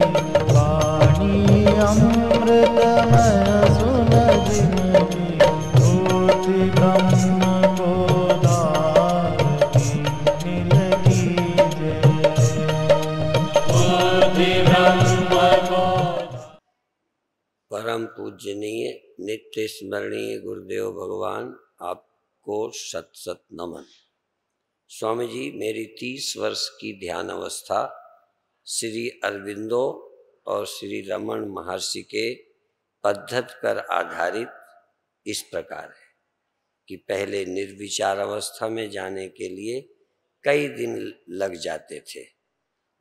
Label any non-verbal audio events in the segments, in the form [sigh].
परम पूजनीय नित्य स्मरणीय गुरुदेव भगवान आपको सत सत नमन स्वामी जी मेरी तीस वर्ष की ध्यान अवस्था श्री अरविंदो और श्री रमन महर्षि के पद्धत पर आधारित इस प्रकार है कि पहले निर्विचार अवस्था में जाने के लिए कई दिन लग जाते थे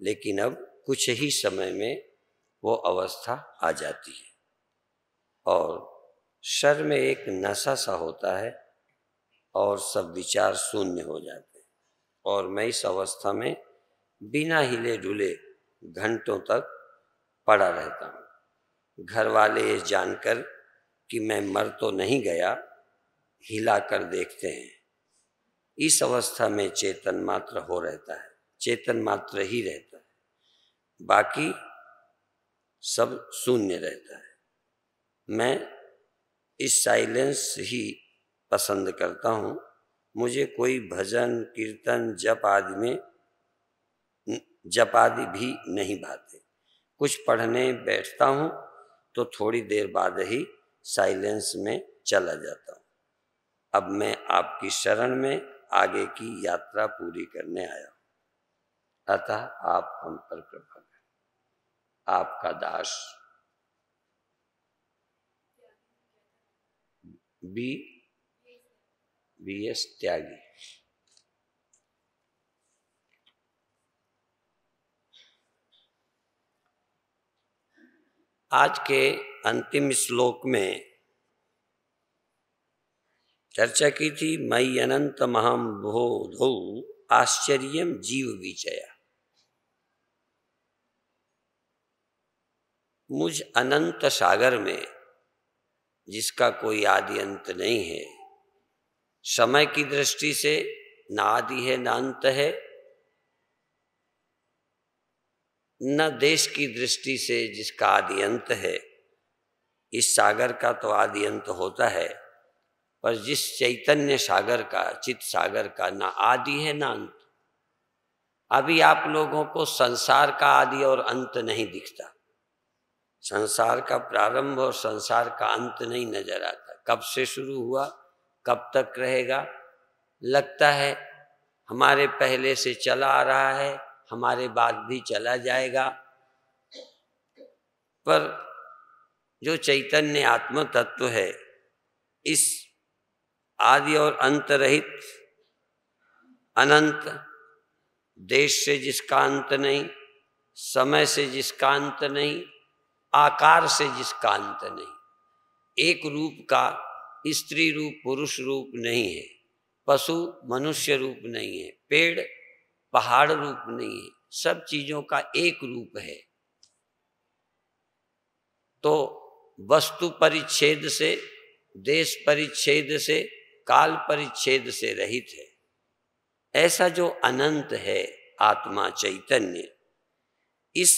लेकिन अब कुछ ही समय में वो अवस्था आ जाती है और शर में एक नशा सा होता है और सब विचार शून्य हो जाते हैं और मैं इस अवस्था में बिना हिले डुले घंटों तक पड़ा रहता हूँ घर वाले ये जानकर कि मैं मर तो नहीं गया हिला कर देखते हैं इस अवस्था में चेतन मात्र हो रहता है चेतन मात्र ही रहता है बाकी सब शून्य रहता है मैं इस साइलेंस ही पसंद करता हूँ मुझे कोई भजन कीर्तन जप आदि में जप आदि भी नहीं भाते कुछ पढ़ने बैठता हूँ तो थोड़ी देर बाद ही साइलेंस में चला जाता हूँ अब मैं आपकी शरण में आगे की यात्रा पूरी करने आया अतः आप हम पर कृपा करें आपका दास बी बी एस त्यागी आज के अंतिम श्लोक में चर्चा की थी मई अनंत महाम बोधौ आश्चर्य जीव विजया मुझ अनंत सागर में जिसका कोई आदि अंत नहीं है समय की दृष्टि से ना आदि है ना अंत है न देश की दृष्टि से जिसका आदि अंत है इस सागर का तो आदि अंत होता है पर जिस चैतन्य सागर का चित सागर का ना आदि है ना अंत अभी आप लोगों को संसार का आदि और अंत नहीं दिखता संसार का प्रारंभ और संसार का अंत नहीं नजर आता कब से शुरू हुआ कब तक रहेगा लगता है हमारे पहले से चला आ रहा है हमारे बाद भी चला जाएगा पर जो चैतन्य आत्म तत्व है इस आदि और अंत रहित अनंत देश से जिसका अंत नहीं समय से जिसका अंत नहीं आकार से जिसका अंत नहीं एक रूप का स्त्री रूप पुरुष रूप नहीं है पशु मनुष्य रूप नहीं है पेड़ पहाड़ रूप नहीं है सब चीजों का एक रूप है तो वस्तु परिच्छेद से देश परिच्छेद से काल परिच्छेद से रहित है ऐसा जो अनंत है आत्मा चैतन्य इस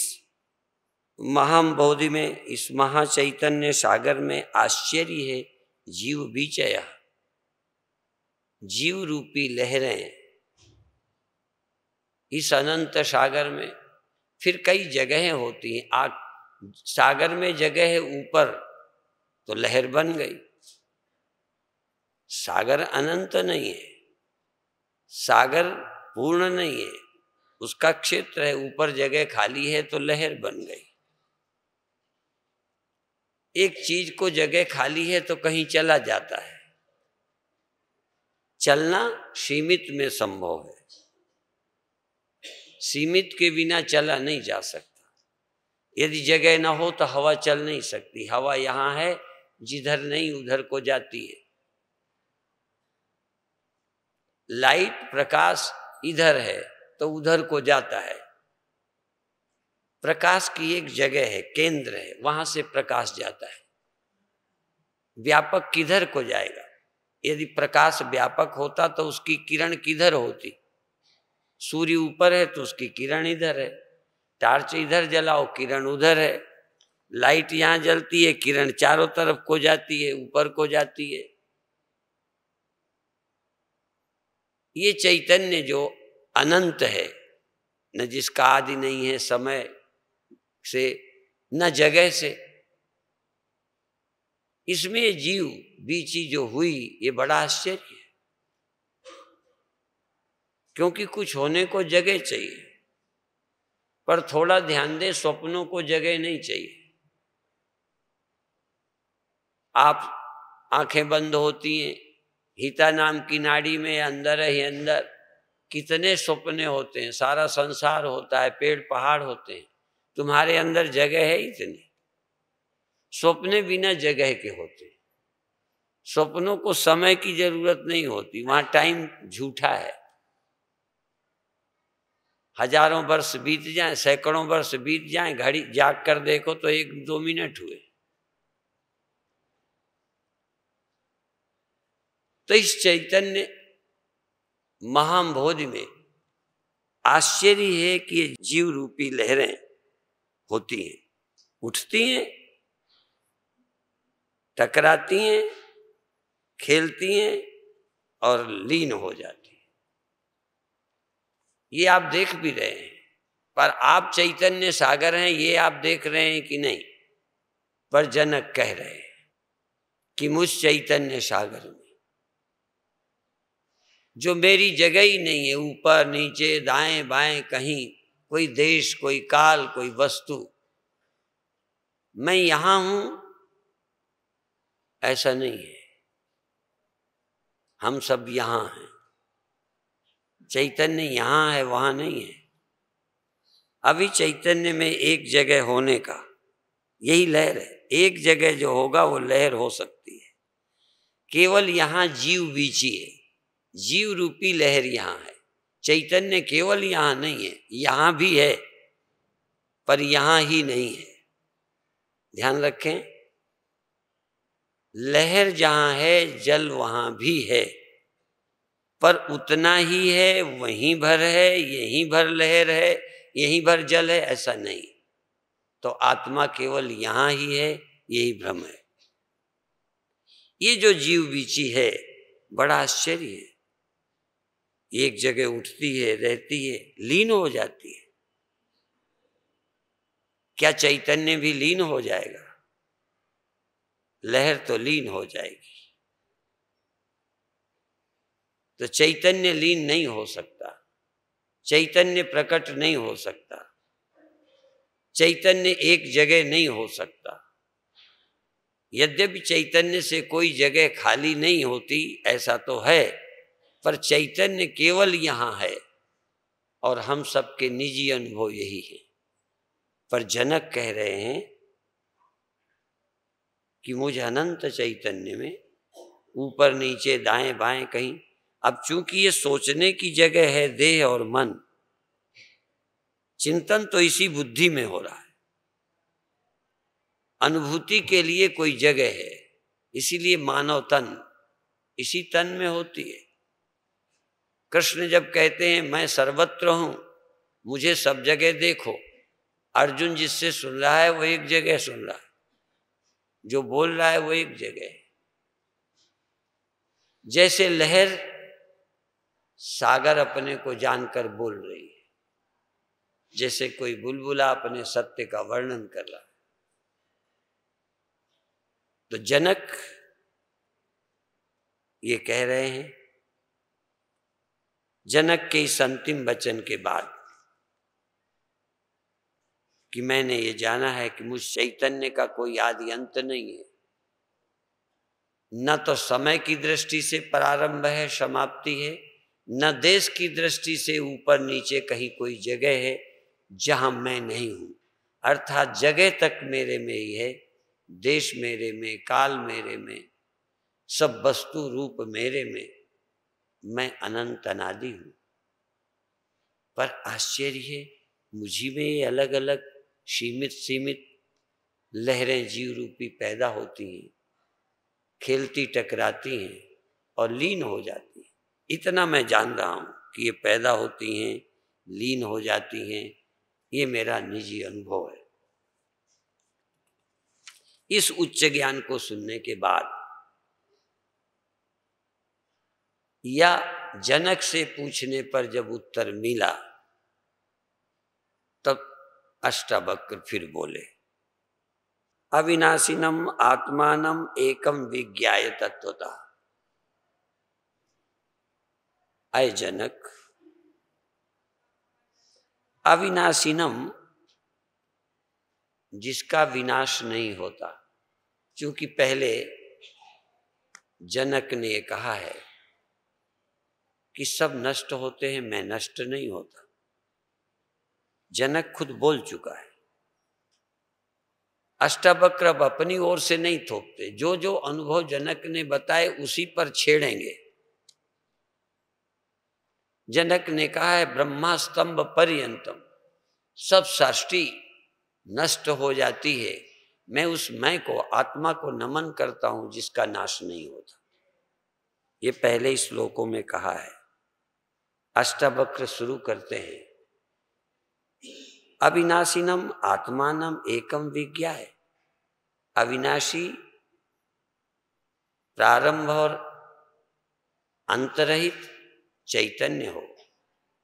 महाबोधि में इस महाचैतन्य सागर में आश्चर्य है जीव बीचया जीव रूपी लहरें इस अनंत सागर में फिर कई जगहें होती हैं आ सागर में जगह है ऊपर तो लहर बन गई सागर अनंत नहीं है सागर पूर्ण नहीं है उसका क्षेत्र है ऊपर जगह खाली है तो लहर बन गई एक चीज को जगह खाली है तो कहीं चला जाता है चलना सीमित में संभव है सीमित के बिना चला नहीं जा सकता यदि जगह ना हो तो हवा चल नहीं सकती हवा यहाँ है जिधर नहीं उधर को जाती है लाइट प्रकाश इधर है तो उधर को जाता है प्रकाश की एक जगह है केंद्र है वहां से प्रकाश जाता है व्यापक किधर को जाएगा यदि प्रकाश व्यापक होता तो उसकी किरण किधर होती सूर्य ऊपर है तो उसकी किरण इधर है टार्च इधर जलाओ किरण उधर है लाइट यहाँ जलती है किरण चारों तरफ को जाती है ऊपर को जाती है ये चैतन्य जो अनंत है न जिसका आदि नहीं है समय से न जगह से इसमें जीव बीची जो हुई ये बड़ा आश्चर्य क्योंकि कुछ होने को जगह चाहिए पर थोड़ा ध्यान दें स्वप्नों को जगह नहीं चाहिए आप आंखें बंद होती हैं हिता नाम की नाड़ी में अंदर ही अंदर कितने सपने होते हैं सारा संसार होता है पेड़ पहाड़ होते हैं तुम्हारे अंदर जगह है इतनी सपने बिना जगह के होते हैं सपनों को समय की जरूरत नहीं होती वहां टाइम झूठा है हजारों वर्ष बीत जाए सैकड़ों वर्ष बीत जाए घड़ी जाग कर देखो तो एक दो मिनट हुए तो इस चैतन्य महाभोज में आश्चर्य है कि ये जीव रूपी लहरें होती हैं उठती हैं टकराती हैं खेलती हैं और लीन हो जाती ये आप देख भी रहे हैं पर आप चैतन्य सागर हैं ये आप देख रहे हैं कि नहीं पर जनक कह रहे हैं कि मुझ चैतन्य सागर में जो मेरी जगह ही नहीं है ऊपर नीचे दाएं बाएं कहीं कोई देश कोई काल कोई वस्तु मैं यहां हूं ऐसा नहीं है हम सब यहां हैं चैतन्य यहाँ है वहाँ नहीं है अभी चैतन्य में एक जगह होने का यही लहर है एक जगह जो होगा वो लहर हो सकती है केवल यहाँ जीव बीची है जीव रूपी लहर यहाँ है चैतन्य केवल यहाँ नहीं है यहाँ भी है पर यहाँ ही नहीं है ध्यान रखें लहर जहाँ है जल वहाँ भी है पर उतना ही है वहीं भर है यहीं भर लहर है यहीं भर जल है ऐसा नहीं तो आत्मा केवल यहाँ ही है यही भ्रम है ये जो जीव बीची है बड़ा आश्चर्य है एक जगह उठती है रहती है लीन हो जाती है क्या चैतन्य भी लीन हो जाएगा लहर तो लीन हो जाएगी तो चैतन्य लीन नहीं हो सकता चैतन्य प्रकट नहीं हो सकता चैतन्य एक जगह नहीं हो सकता यद्यपि चैतन्य से कोई जगह खाली नहीं होती ऐसा तो है पर चैतन्य केवल यहाँ है और हम सबके निजी अनुभव यही है पर जनक कह रहे हैं कि मुझे अनंत चैतन्य में ऊपर नीचे दाएं बाएं कहीं अब चूंकि ये सोचने की जगह है देह और मन चिंतन तो इसी बुद्धि में हो रहा है अनुभूति के लिए कोई जगह है इसीलिए मानव तन इसी तन में होती है कृष्ण जब कहते हैं मैं सर्वत्र हूं मुझे सब जगह देखो अर्जुन जिससे सुन रहा है वो एक जगह सुन रहा है जो बोल रहा है वो एक जगह है जैसे लहर सागर अपने को जानकर बोल रही है जैसे कोई बुलबुला अपने सत्य का वर्णन कर रहा तो जनक ये कह रहे हैं जनक के इस अंतिम वचन के बाद कि मैंने ये जाना है कि मुझ चैतन्य का कोई आदि अंत नहीं है न तो समय की दृष्टि से प्रारंभ है समाप्ति है न देश की दृष्टि से ऊपर नीचे कहीं कोई जगह है जहाँ मैं नहीं हूँ अर्थात जगह तक मेरे में ही है देश मेरे में काल मेरे में सब वस्तु रूप मेरे में मैं अनंत अनादि हूँ पर आश्चर्य है मुझी में ये अलग अलग सीमित सीमित लहरें जीव रूपी पैदा होती हैं खेलती टकराती हैं और लीन हो जाती इतना मैं जान रहा हूँ कि ये पैदा होती हैं लीन हो जाती हैं ये मेरा निजी अनुभव है इस उच्च ज्ञान को सुनने के बाद या जनक से पूछने पर जब उत्तर मिला तब अष्टावक्र फिर बोले अविनाशिनम आत्मानम एकम विज्ञाय तत्वता जनक अविनाशीनम जिसका विनाश नहीं होता क्योंकि पहले जनक ने कहा है कि सब नष्ट होते हैं मैं नष्ट नहीं होता जनक खुद बोल चुका है अष्टावक्र अब अपनी ओर से नहीं थोपते जो जो अनुभव जनक ने बताए उसी पर छेड़ेंगे जनक ने कहा है ब्रह्मा स्तंभ पर्यंतम सब सृष्टि नष्ट हो जाती है मैं उस मैं को आत्मा को नमन करता हूं जिसका नाश नहीं होता ये पहले श्लोकों में कहा है अष्टावक्र शुरू करते हैं अविनाशीनम आत्मानम एकम विज्ञा है अविनाशी प्रारंभ और अंतरहित चैतन्य हो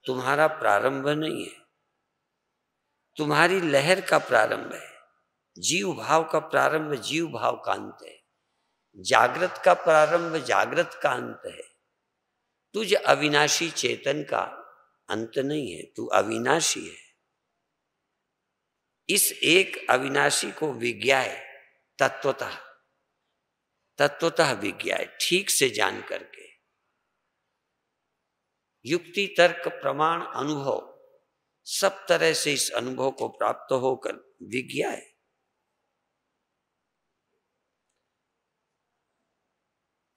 तुम्हारा प्रारंभ नहीं है तुम्हारी लहर का प्रारंभ है जीव भाव का प्रारंभ जीव भाव का अंत है जागृत का प्रारंभ जागृत का अंत है तुझ अविनाशी चेतन का अंत नहीं है तू अविनाशी है इस एक अविनाशी को विज्ञाय तत्वतः तत्वतः विज्ञाय ठीक से जान करके युक्ति तर्क प्रमाण अनुभव सब तरह से इस अनुभव को प्राप्त होकर विज्ञा है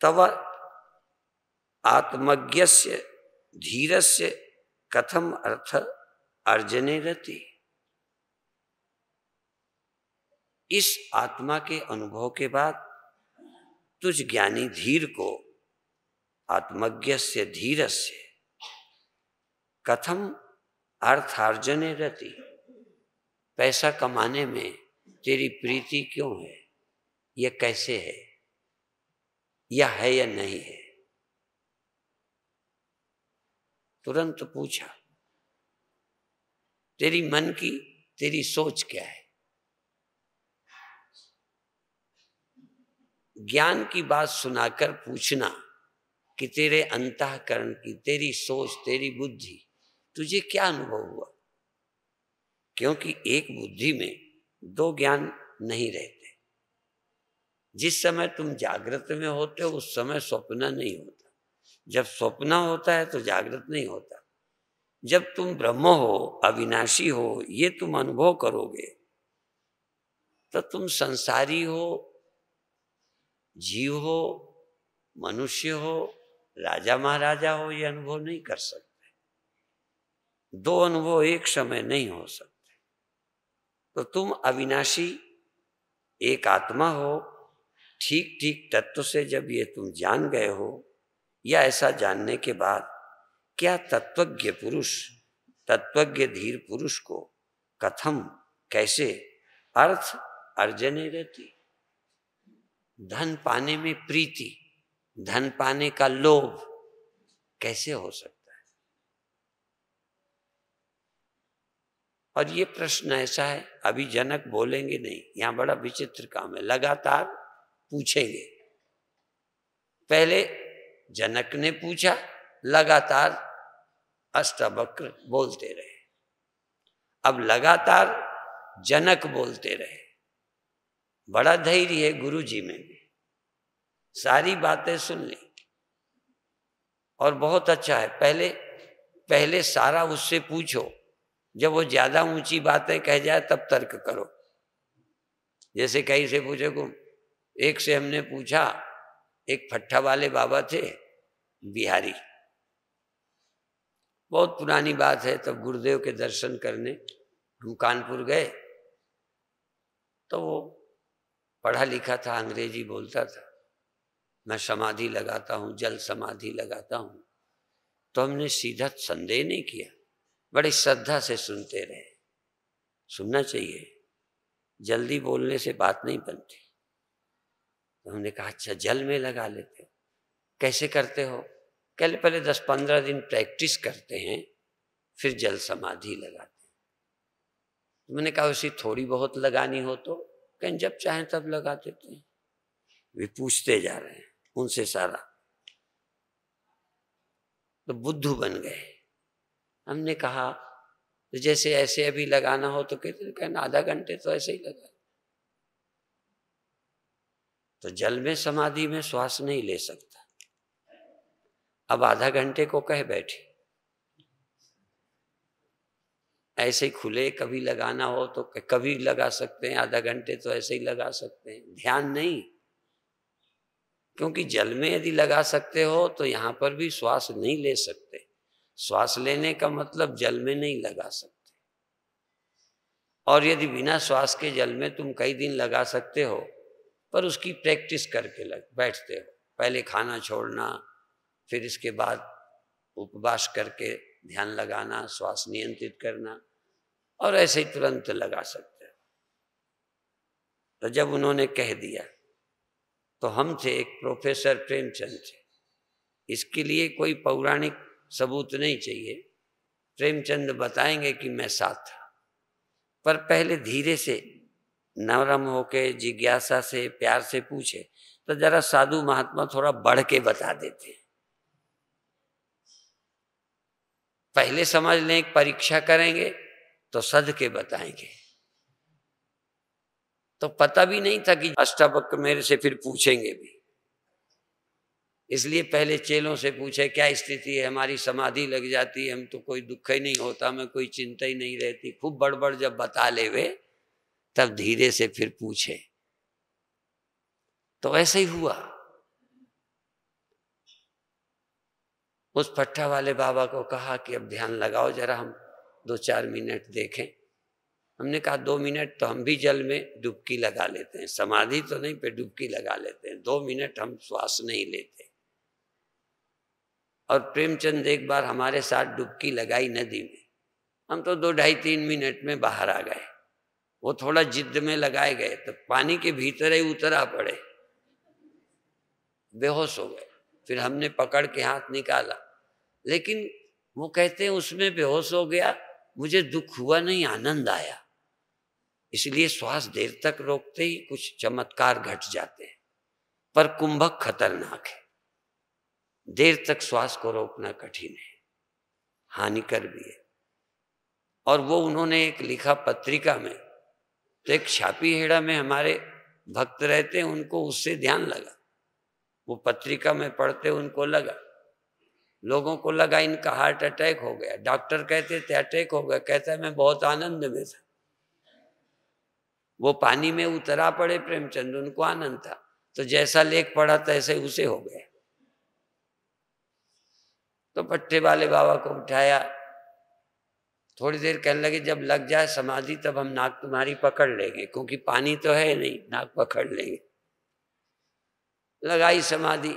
तव आत्मज्ञस्य धीरस्य कथम अर्थ अर्जने रहती इस आत्मा के अनुभव के बाद तुझ ज्ञानी धीर को आत्मज्ञ से धीरस्य कथम अर्थार्जने रति पैसा कमाने में तेरी प्रीति क्यों है यह कैसे है या है या नहीं है तुरंत पूछा तेरी मन की तेरी सोच क्या है ज्ञान की बात सुनाकर पूछना कि तेरे अंतकरण की तेरी सोच तेरी बुद्धि तुझे क्या अनुभव हुआ क्योंकि एक बुद्धि में दो ज्ञान नहीं रहते जिस समय तुम जागृत में होते हो उस समय स्वप्न नहीं होता जब स्वप्न होता है तो जागृत नहीं होता जब तुम ब्रह्म हो अविनाशी हो ये तुम अनुभव करोगे तो तुम संसारी हो जीव हो मनुष्य हो राजा महाराजा हो ये अनुभव नहीं कर सकते दो अनुभव एक समय नहीं हो सकते तो तुम अविनाशी एक आत्मा हो ठीक ठीक तत्व से जब ये तुम जान गए हो या ऐसा जानने के बाद क्या तत्वज्ञ पुरुष तत्वज्ञ धीर पुरुष को कथम कैसे अर्थ अर्जने रहती धन पाने में प्रीति धन पाने का लोभ कैसे हो सकता और ये प्रश्न ऐसा है अभी जनक बोलेंगे नहीं यहाँ बड़ा विचित्र काम है लगातार पूछेंगे पहले जनक ने पूछा लगातार अष्टवक्र बोलते रहे अब लगातार जनक बोलते रहे बड़ा धैर्य है गुरु जी में भी सारी बातें सुन ली और बहुत अच्छा है पहले पहले सारा उससे पूछो जब वो ज्यादा ऊंची बातें कह जाए तब तर्क करो जैसे कहीं से पूछे को एक से हमने पूछा एक फट्ठा वाले बाबा थे बिहारी बहुत पुरानी बात है तब गुरुदेव के दर्शन करने हम कानपुर गए तो वो पढ़ा लिखा था अंग्रेजी बोलता था मैं समाधि लगाता हूँ जल समाधि लगाता हूँ तो हमने सीधा संदेह नहीं किया बड़ी श्रद्धा से सुनते रहे सुनना चाहिए जल्दी बोलने से बात नहीं बनती तो हमने कहा अच्छा जल में लगा लेते हो कैसे करते हो पहले पहले दस पंद्रह दिन प्रैक्टिस करते हैं फिर जल समाधि लगाते हैं तो मैंने कहा उसी थोड़ी बहुत लगानी हो तो कहीं जब चाहे तब लगा देते हैं वे पूछते जा रहे हैं उनसे सारा तो बुद्धू बन गए हमने कहा तो जैसे ऐसे अभी लगाना हो तो कहते कहना आधा घंटे तो ऐसे ही लगा तो जल में समाधि में श्वास नहीं ले सकता अब आधा घंटे को कह बैठे ऐसे ही खुले कभी लगाना हो तो कभी लगा सकते हैं आधा घंटे तो ऐसे ही लगा सकते हैं ध्यान नहीं क्योंकि जल में यदि लगा सकते हो तो यहां पर भी श्वास नहीं ले सकते श्वास लेने का मतलब जल में नहीं लगा सकते और यदि बिना श्वास के जल में तुम कई दिन लगा सकते हो पर उसकी प्रैक्टिस करके लग बैठते हो पहले खाना छोड़ना फिर इसके बाद उपवास करके ध्यान लगाना श्वास नियंत्रित करना और ऐसे ही तुरंत लगा सकते हो तो जब उन्होंने कह दिया तो हम थे एक प्रोफेसर प्रेमचंद थे इसके लिए कोई पौराणिक सबूत नहीं चाहिए प्रेमचंद बताएंगे कि मैं साथ था पर पहले धीरे से नरम होके जिज्ञासा से प्यार से पूछे तो जरा साधु महात्मा थोड़ा बढ़ के बता देते पहले समझ लें परीक्षा करेंगे तो सद के बताएंगे तो पता भी नहीं था कि अष्टावक्र मेरे से फिर पूछेंगे भी इसलिए पहले चेलों से पूछे क्या स्थिति है हमारी समाधि लग जाती है हम तो कोई दुख ही नहीं होता हमें कोई चिंता ही नहीं रहती खूब बड़बड़ जब बता ले वे तब धीरे से फिर पूछे तो ऐसे ही हुआ उस पट्टा वाले बाबा को कहा कि अब ध्यान लगाओ जरा हम दो चार मिनट देखें हमने कहा दो मिनट तो हम भी जल में डुबकी लगा लेते हैं समाधि तो नहीं पे डुबकी लगा लेते हैं दो मिनट हम श्वास नहीं लेते और प्रेमचंद एक बार हमारे साथ डुबकी लगाई नदी में हम तो दो ढाई तीन मिनट में बाहर आ गए वो थोड़ा जिद में लगाए गए तो पानी के भीतर ही उतरा पड़े बेहोश हो गए फिर हमने पकड़ के हाथ निकाला लेकिन वो कहते हैं उसमें बेहोश हो गया मुझे दुख हुआ नहीं आनंद आया इसलिए श्वास देर तक रोकते ही कुछ चमत्कार घट जाते हैं पर कुंभक खतरनाक है देर तक श्वास को रोकना कठिन है हानिकर भी है और वो उन्होंने एक लिखा पत्रिका में तो एक छापी हेड़ा में हमारे भक्त रहते हैं उनको उससे ध्यान लगा वो पत्रिका में पढ़ते उनको लगा लोगों को लगा इनका हार्ट अटैक हो गया डॉक्टर कहते थे अटैक हो गया कहता है मैं बहुत आनंद में था वो पानी में उतरा पड़े प्रेमचंद उनको आनंद था तो जैसा लेख पढ़ा तैसे उसे हो गया तो पट्टे वाले बाबा को उठाया थोड़ी देर कहने लगे जब लग जाए समाधि तब हम नाक तुम्हारी पकड़ लेंगे क्योंकि पानी तो है नहीं नाक पकड़ लेंगे लगाई समाधि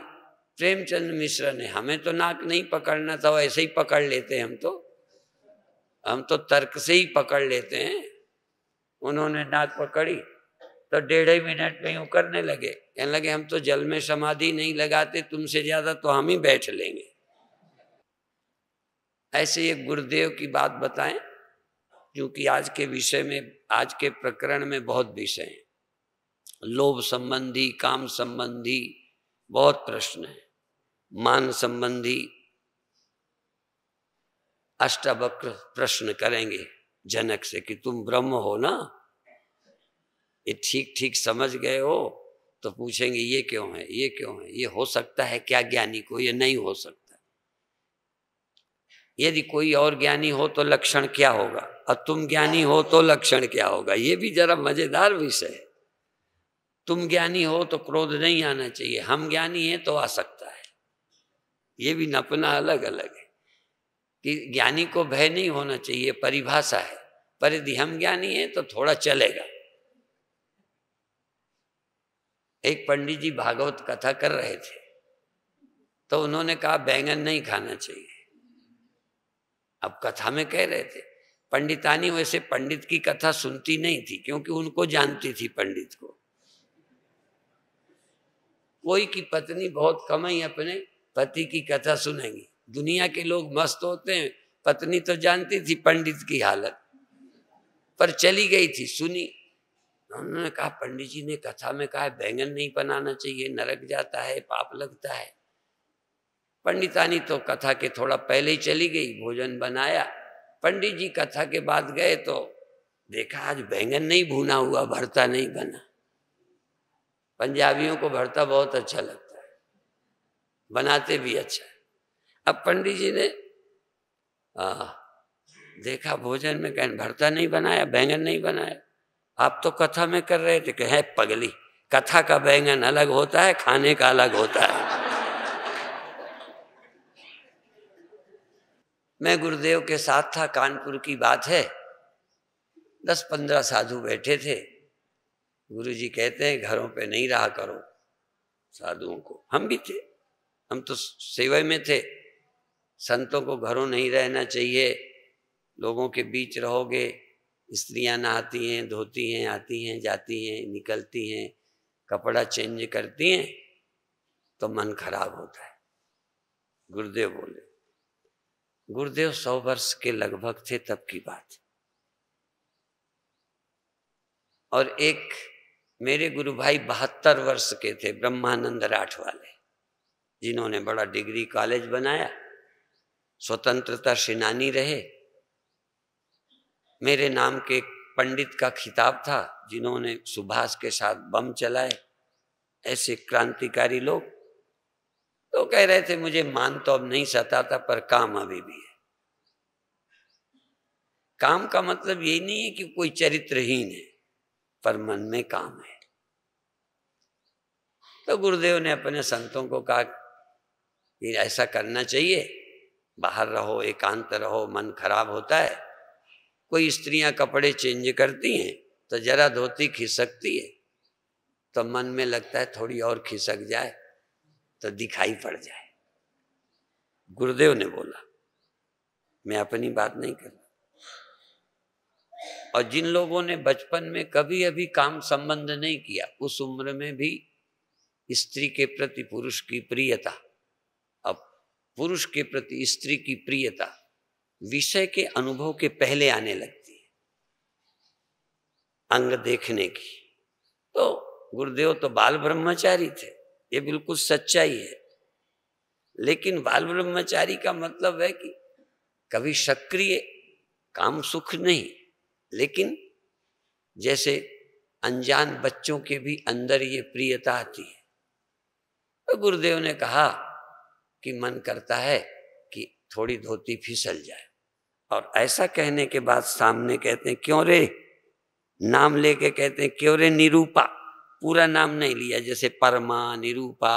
प्रेमचंद मिश्र ने हमें तो नाक नहीं पकड़ना था ऐसे ही पकड़ लेते हम तो हम तो तर्क से ही पकड़ लेते हैं उन्होंने नाक पकड़ी तो डेढ़ ही मिनट में यूँ करने लगे कहने लगे हम तो जल में समाधि नहीं लगाते तुमसे ज़्यादा तो हम ही बैठ लेंगे ऐसे एक गुरुदेव की बात बताएं जो कि आज के विषय में आज के प्रकरण में बहुत विषय हैं लोभ संबंधी काम संबंधी बहुत प्रश्न है मान संबंधी अष्टावक्र प्रश्न करेंगे जनक से कि तुम ब्रह्म हो ना ये ठीक ठीक समझ गए हो तो पूछेंगे ये क्यों है ये क्यों है ये हो सकता है क्या ज्ञानी को ये नहीं हो सकता यदि कोई और ज्ञानी हो तो लक्षण क्या होगा और तुम ज्ञानी हो तो लक्षण क्या होगा ये भी जरा मज़ेदार विषय है तुम ज्ञानी हो तो क्रोध नहीं आना चाहिए हम ज्ञानी हैं तो आ सकता है ये भी नपना अलग अलग है कि ज्ञानी को भय नहीं होना चाहिए परिभाषा है पर यदि हम ज्ञानी हैं तो थोड़ा चलेगा एक पंडित जी भागवत कथा कर रहे थे तो उन्होंने कहा बैंगन नहीं खाना चाहिए अब कथा में कह रहे थे पंडितानी वैसे पंडित की कथा सुनती नहीं थी क्योंकि उनको जानती थी पंडित को कोई की पत्नी बहुत कम ही अपने पति की कथा सुनेंगी दुनिया के लोग मस्त होते हैं पत्नी तो जानती थी पंडित की हालत पर चली गई थी सुनी उन्होंने कहा पंडित जी ने कथा में कहा बैंगन नहीं बनाना चाहिए नरक जाता है पाप लगता है पंडितानी तो कथा के थोड़ा पहले ही चली गई भोजन बनाया पंडित जी कथा के बाद गए तो देखा आज बैंगन नहीं भूना हुआ भरता नहीं बना पंजाबियों को भरता बहुत अच्छा लगता है बनाते भी अच्छा अब पंडित जी ने आ, देखा भोजन में कह भरता नहीं बनाया बैंगन नहीं बनाया आप तो कथा में कर रहे थे कहे पगली कथा का बैंगन अलग होता है खाने का अलग होता है मैं गुरुदेव के साथ था कानपुर की बात है दस पंद्रह साधु बैठे थे गुरु जी कहते हैं घरों पे नहीं रहा करो साधुओं को हम भी थे हम तो सेवा में थे संतों को घरों नहीं रहना चाहिए लोगों के बीच रहोगे स्त्रियां नहाती हैं धोती हैं आती हैं जाती हैं निकलती हैं कपड़ा चेंज करती हैं तो मन खराब होता है गुरुदेव बोले गुरुदेव सौ वर्ष के लगभग थे तब की बात और एक मेरे गुरु भाई बहत्तर वर्ष के थे ब्रह्मानंद राठ वाले जिन्होंने बड़ा डिग्री कॉलेज बनाया स्वतंत्रता सेनानी रहे मेरे नाम के पंडित का खिताब था जिन्होंने सुभाष के साथ बम चलाए ऐसे क्रांतिकारी लोग तो कह रहे थे मुझे मान तो अब नहीं सताता पर काम अभी भी है काम का मतलब ये नहीं है कि कोई चरित्रहीन है पर मन में काम है तो गुरुदेव ने अपने संतों को कहा कि ऐसा करना चाहिए बाहर रहो एकांत रहो मन खराब होता है कोई स्त्रियां कपड़े चेंज करती हैं तो जरा धोती खिसकती है तो मन में लगता है थोड़ी और खिसक जाए तो दिखाई पड़ जाए गुरुदेव ने बोला मैं अपनी बात नहीं कर और जिन लोगों ने बचपन में कभी अभी काम संबंध नहीं किया उस उम्र में भी स्त्री के प्रति पुरुष की प्रियता अब पुरुष के प्रति स्त्री की प्रियता विषय के अनुभव के पहले आने लगती है अंग देखने की तो गुरुदेव तो बाल ब्रह्मचारी थे ये बिल्कुल सच्चाई है लेकिन बाल ब्रह्मचारी का मतलब है कि कभी सक्रिय काम सुख नहीं लेकिन जैसे अनजान बच्चों के भी अंदर ये प्रियता आती है तो गुरुदेव ने कहा कि मन करता है कि थोड़ी धोती फिसल जाए और ऐसा कहने के बाद सामने कहते हैं क्यों रे नाम लेके कहते हैं क्यों रे निरूपा पूरा नाम नहीं लिया जैसे परमा निरूपा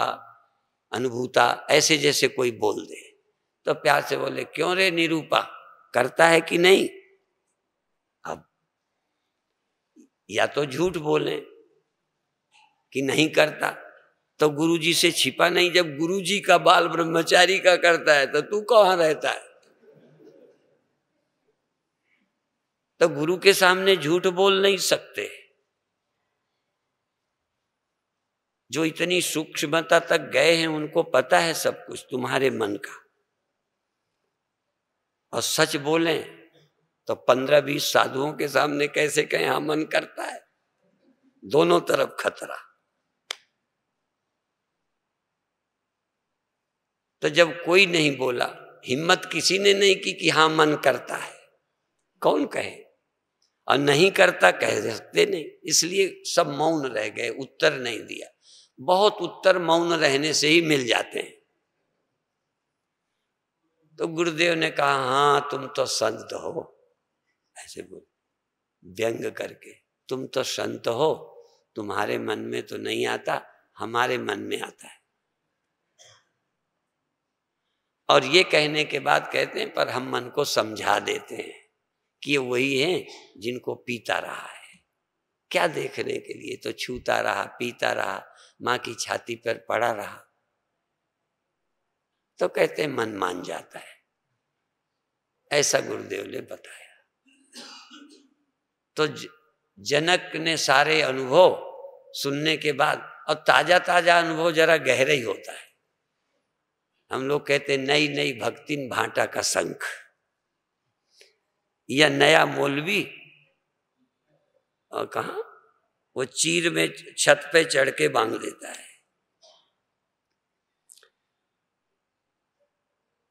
अनुभूता ऐसे जैसे कोई बोल दे तो प्यार से बोले क्यों रे निरूपा करता है कि नहीं अब या तो झूठ बोले कि नहीं करता तो गुरुजी से छिपा नहीं जब गुरुजी का बाल ब्रह्मचारी का करता है तो तू कहाँ रहता है तो गुरु के सामने झूठ बोल नहीं सकते जो इतनी सूक्ष्मता तक गए हैं उनको पता है सब कुछ तुम्हारे मन का और सच बोले तो पंद्रह बीस साधुओं के सामने कैसे कहें हाँ मन करता है दोनों तरफ खतरा तो जब कोई नहीं बोला हिम्मत किसी ने नहीं की कि हाँ मन करता है कौन कहे और नहीं करता कह सकते नहीं इसलिए सब मौन रह गए उत्तर नहीं दिया बहुत उत्तर मौन रहने से ही मिल जाते हैं तो गुरुदेव ने कहा हाँ तुम तो संत हो ऐसे बोल व्यंग करके तुम तो संत हो तुम्हारे मन में तो नहीं आता हमारे मन में आता है और ये कहने के बाद कहते हैं पर हम मन को समझा देते हैं कि ये वही हैं जिनको पीता रहा है क्या देखने के लिए तो छूता रहा पीता रहा माँ की छाती पर पड़ा रहा तो कहते मन मान जाता है ऐसा गुरुदेव ने बताया तो जनक ने सारे अनुभव सुनने के बाद और ताजा ताजा अनुभव जरा गहरा ही होता है हम लोग कहते नई नई भक्तिन भांटा का संख या नया मौलवी और कहा वो चीर में छत पे चढ़ के बांग देता है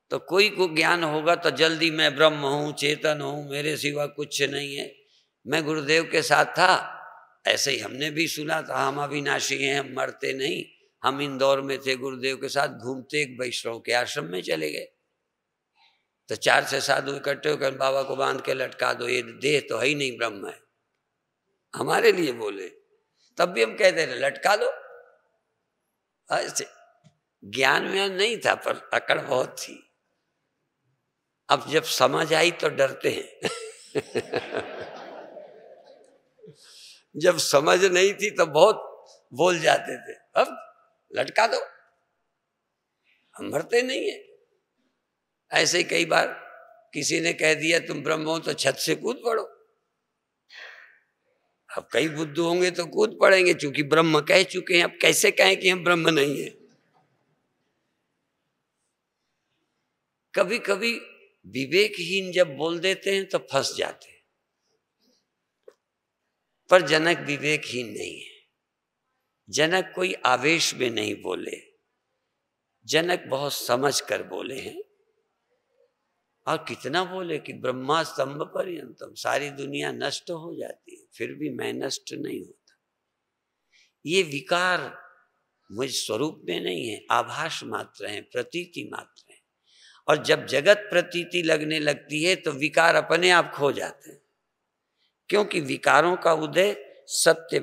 तो कोई को ज्ञान होगा तो जल्दी मैं ब्रह्म हूं चेतन हूं मेरे सिवा कुछ नहीं है मैं गुरुदेव के साथ था ऐसे ही हमने भी सुना था हम अविनाशी हैं हम मरते नहीं हम इंदौर में थे गुरुदेव के साथ घूमते एक वैष्णव के आश्रम में चले गए तो चार से साधु इकट्ठे होकर बाबा को बांध के लटका दो ये देह तो है ही नहीं ब्रह्म है हमारे लिए बोले तब भी हम कहते रहे लटका लो ऐसे हाँ, ज्ञान में नहीं था पर अकड़ बहुत थी अब जब समझ आई तो डरते हैं [laughs] जब समझ नहीं थी तो बहुत बोल जाते थे अब लटका दो हम मरते नहीं है ऐसे कई बार किसी ने कह दिया तुम ब्रह्म हो तो छत से कूद पड़ो अब कई बुद्ध होंगे तो कूद पड़ेंगे चूंकि ब्रह्म कह चुके हैं अब कैसे कहें कि हम ब्रह्म नहीं है कभी कभी विवेकहीन जब बोल देते हैं तो फंस जाते हैं पर जनक विवेकहीन नहीं है जनक कोई आवेश में नहीं बोले जनक बहुत समझ कर बोले हैं और कितना बोले कि ब्रह्मा स्तंभ पर्यंतम सारी दुनिया नष्ट हो जाती है फिर भी मैं नष्ट नहीं होता ये विकार मुझ स्वरूप में नहीं है आभास मात्र है प्रतीति मात्र है और जब जगत प्रतीति लगने लगती है तो विकार अपने आप खो जाते हैं क्योंकि विकारों का उदय सत्य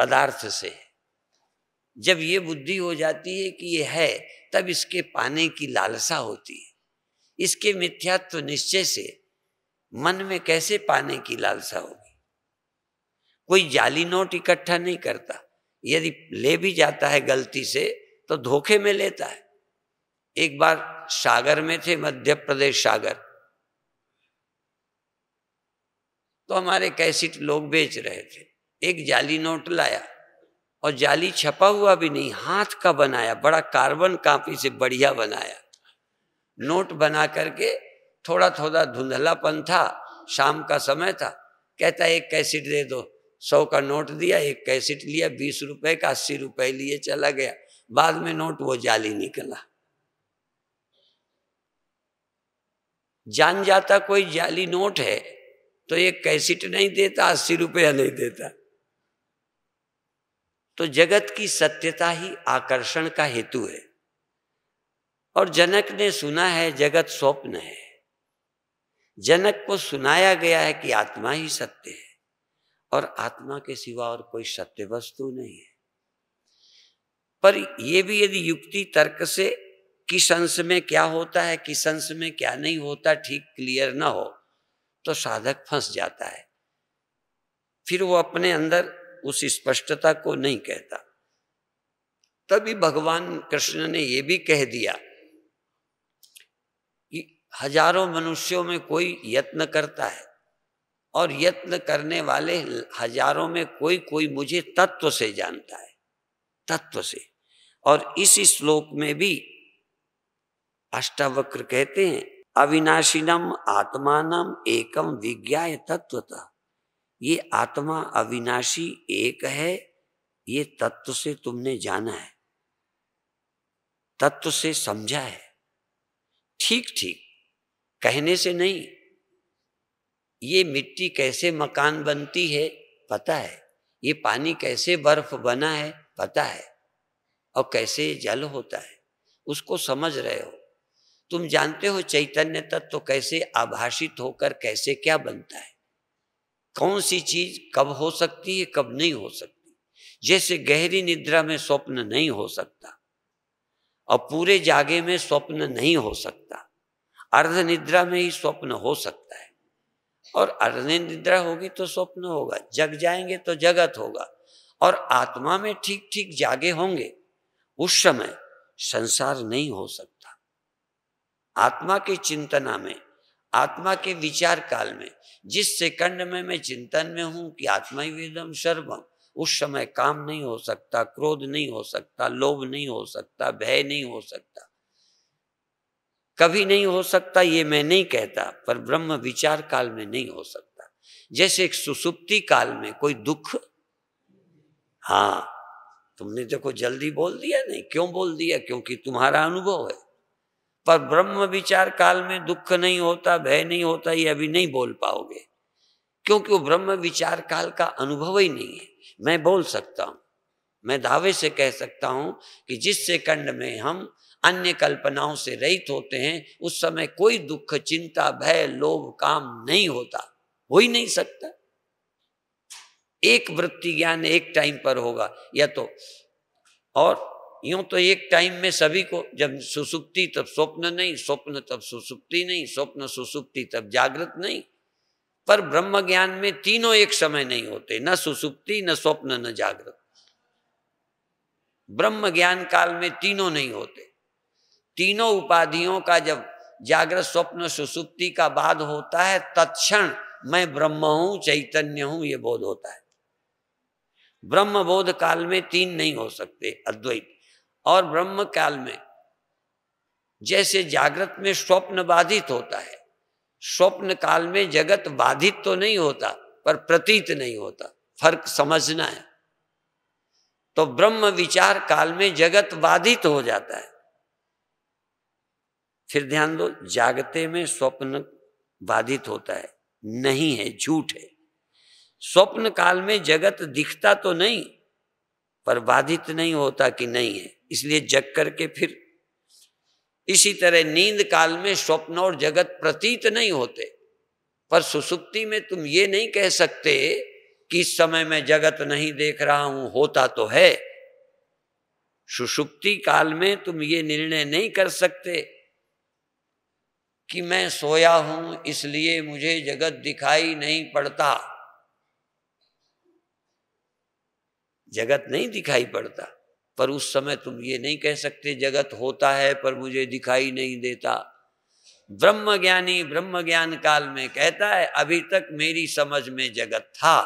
पदार्थ से है जब ये बुद्धि हो जाती है कि ये है तब इसके पाने की लालसा होती है इसके मिथ्यात्व निश्चय से मन में कैसे पाने की लालसा होगी कोई जाली नोट इकट्ठा नहीं करता यदि ले भी जाता है गलती से तो धोखे में लेता है एक बार सागर में थे मध्य प्रदेश सागर तो हमारे कैसेट लोग बेच रहे थे एक जाली नोट लाया और जाली छपा हुआ भी नहीं हाथ का बनाया बड़ा कार्बन कापी से बढ़िया बनाया नोट बना करके थोड़ा थोड़ा धुंधलापन था शाम का समय था कहता एक कैसेट दे दो सौ का नोट दिया एक कैसेट लिया बीस रुपए का अस्सी रुपए लिए चला गया बाद में नोट वो जाली निकला जान जाता कोई जाली नोट है तो एक कैसेट नहीं देता अस्सी रुपया नहीं देता तो जगत की सत्यता ही आकर्षण का हेतु है और जनक ने सुना है जगत स्वप्न है जनक को सुनाया गया है कि आत्मा ही सत्य है और आत्मा के सिवा और कोई सत्य वस्तु नहीं है पर यह भी यदि युक्ति तर्क से किस अंश में क्या होता है किस अंश में क्या नहीं होता ठीक क्लियर ना हो तो साधक फंस जाता है फिर वो अपने अंदर उस स्पष्टता को नहीं कहता तभी भगवान कृष्ण ने यह भी कह दिया हजारों मनुष्यों में कोई यत्न करता है और यत्न करने वाले हजारों में कोई कोई मुझे तत्व से जानता है तत्व से और इस श्लोक में भी अष्टावक्र कहते हैं अविनाशिनम आत्मानम एकम विज्ञा तत्वता ये आत्मा अविनाशी एक है ये तत्व से तुमने जाना है तत्व से समझा है ठीक ठीक कहने से नहीं ये मिट्टी कैसे मकान बनती है पता है ये पानी कैसे बर्फ बना है पता है और कैसे जल होता है उसको समझ रहे हो तुम जानते हो चैतन्य तत्व तो कैसे आभाषित होकर कैसे क्या बनता है कौन सी चीज कब हो सकती है कब नहीं हो सकती जैसे गहरी निद्रा में स्वप्न नहीं हो सकता और पूरे जागे में स्वप्न नहीं हो सकता अर्ध निद्रा में ही स्वप्न हो सकता है और अर्ध निद्रा होगी तो स्वप्न होगा जग जाएंगे तो जगत होगा और आत्मा में ठीक ठीक जागे होंगे उस समय संसार नहीं हो सकता आत्मा के चिंतना में आत्मा के विचार काल में जिस सेकंड में मैं चिंतन में हूं कि आत्मा ही वेदम सर्वम उस समय काम नहीं हो सकता क्रोध नहीं हो सकता लोभ नहीं हो सकता भय नहीं हो सकता कभी नहीं हो सकता ये मैं नहीं कहता पर ब्रह्म विचार काल में नहीं हो सकता जैसे एक सुसुप्ति काल में कोई दुख हाँ तुमने देखो तो जल्दी बोल दिया नहीं क्यों बोल दिया क्योंकि तुम्हारा अनुभव है पर ब्रह्म विचार काल में दुख नहीं होता भय नहीं होता ये अभी नहीं बोल पाओगे क्योंकि वो ब्रह्म विचार काल का अनुभव ही नहीं है मैं बोल सकता हूं मैं दावे से कह सकता हूं कि जिस सेकंड में हम अन्य कल्पनाओं से रहित होते हैं उस समय कोई दुख चिंता भय लोभ काम नहीं होता हो ही नहीं सकता एक वृत्ति ज्ञान एक टाइम पर होगा या तो और यूं तो एक टाइम में सभी को जब सुसुप्ति तब स्वप्न नहीं स्वप्न तब सुसुप्ति नहीं स्वप्न सुसुप्ति तब जागृत नहीं पर ब्रह्म ज्ञान में तीनों एक समय नहीं होते न सुसुप्ति न स्वप्न न जागृत ब्रह्म ज्ञान काल में तीनों नहीं होते तीनों उपाधियों का जब जागृत स्वप्न सुसुप्ति का बाद होता है तत्क्षण मैं ब्रह्म हूं चैतन्य हूं ये बोध होता है ब्रह्म बोध काल में तीन नहीं हो सकते अद्वैत और ब्रह्म काल में जैसे जागृत में स्वप्न बाधित होता है स्वप्न काल में जगत बाधित तो नहीं होता पर प्रतीत नहीं होता फर्क समझना है तो ब्रह्म विचार काल में जगत बाधित हो जाता है फिर ध्यान दो जागते में स्वप्न बाधित होता है नहीं है झूठ है स्वप्न काल में जगत दिखता तो नहीं पर बाधित नहीं होता कि नहीं है इसलिए जग करके फिर इसी तरह नींद काल में स्वप्न और जगत प्रतीत नहीं होते पर सुसुप्ति में तुम ये नहीं कह सकते कि इस समय मैं जगत नहीं देख रहा हूं होता तो है सुषुप्ति काल में तुम ये निर्णय नहीं कर सकते कि मैं सोया हूं इसलिए मुझे जगत दिखाई नहीं पड़ता जगत नहीं दिखाई पड़ता पर उस समय तुम ये नहीं कह सकते जगत होता है पर मुझे दिखाई नहीं देता ब्रह्म ज्ञानी ब्रह्म ज्ञान काल में कहता है अभी तक मेरी समझ में जगत था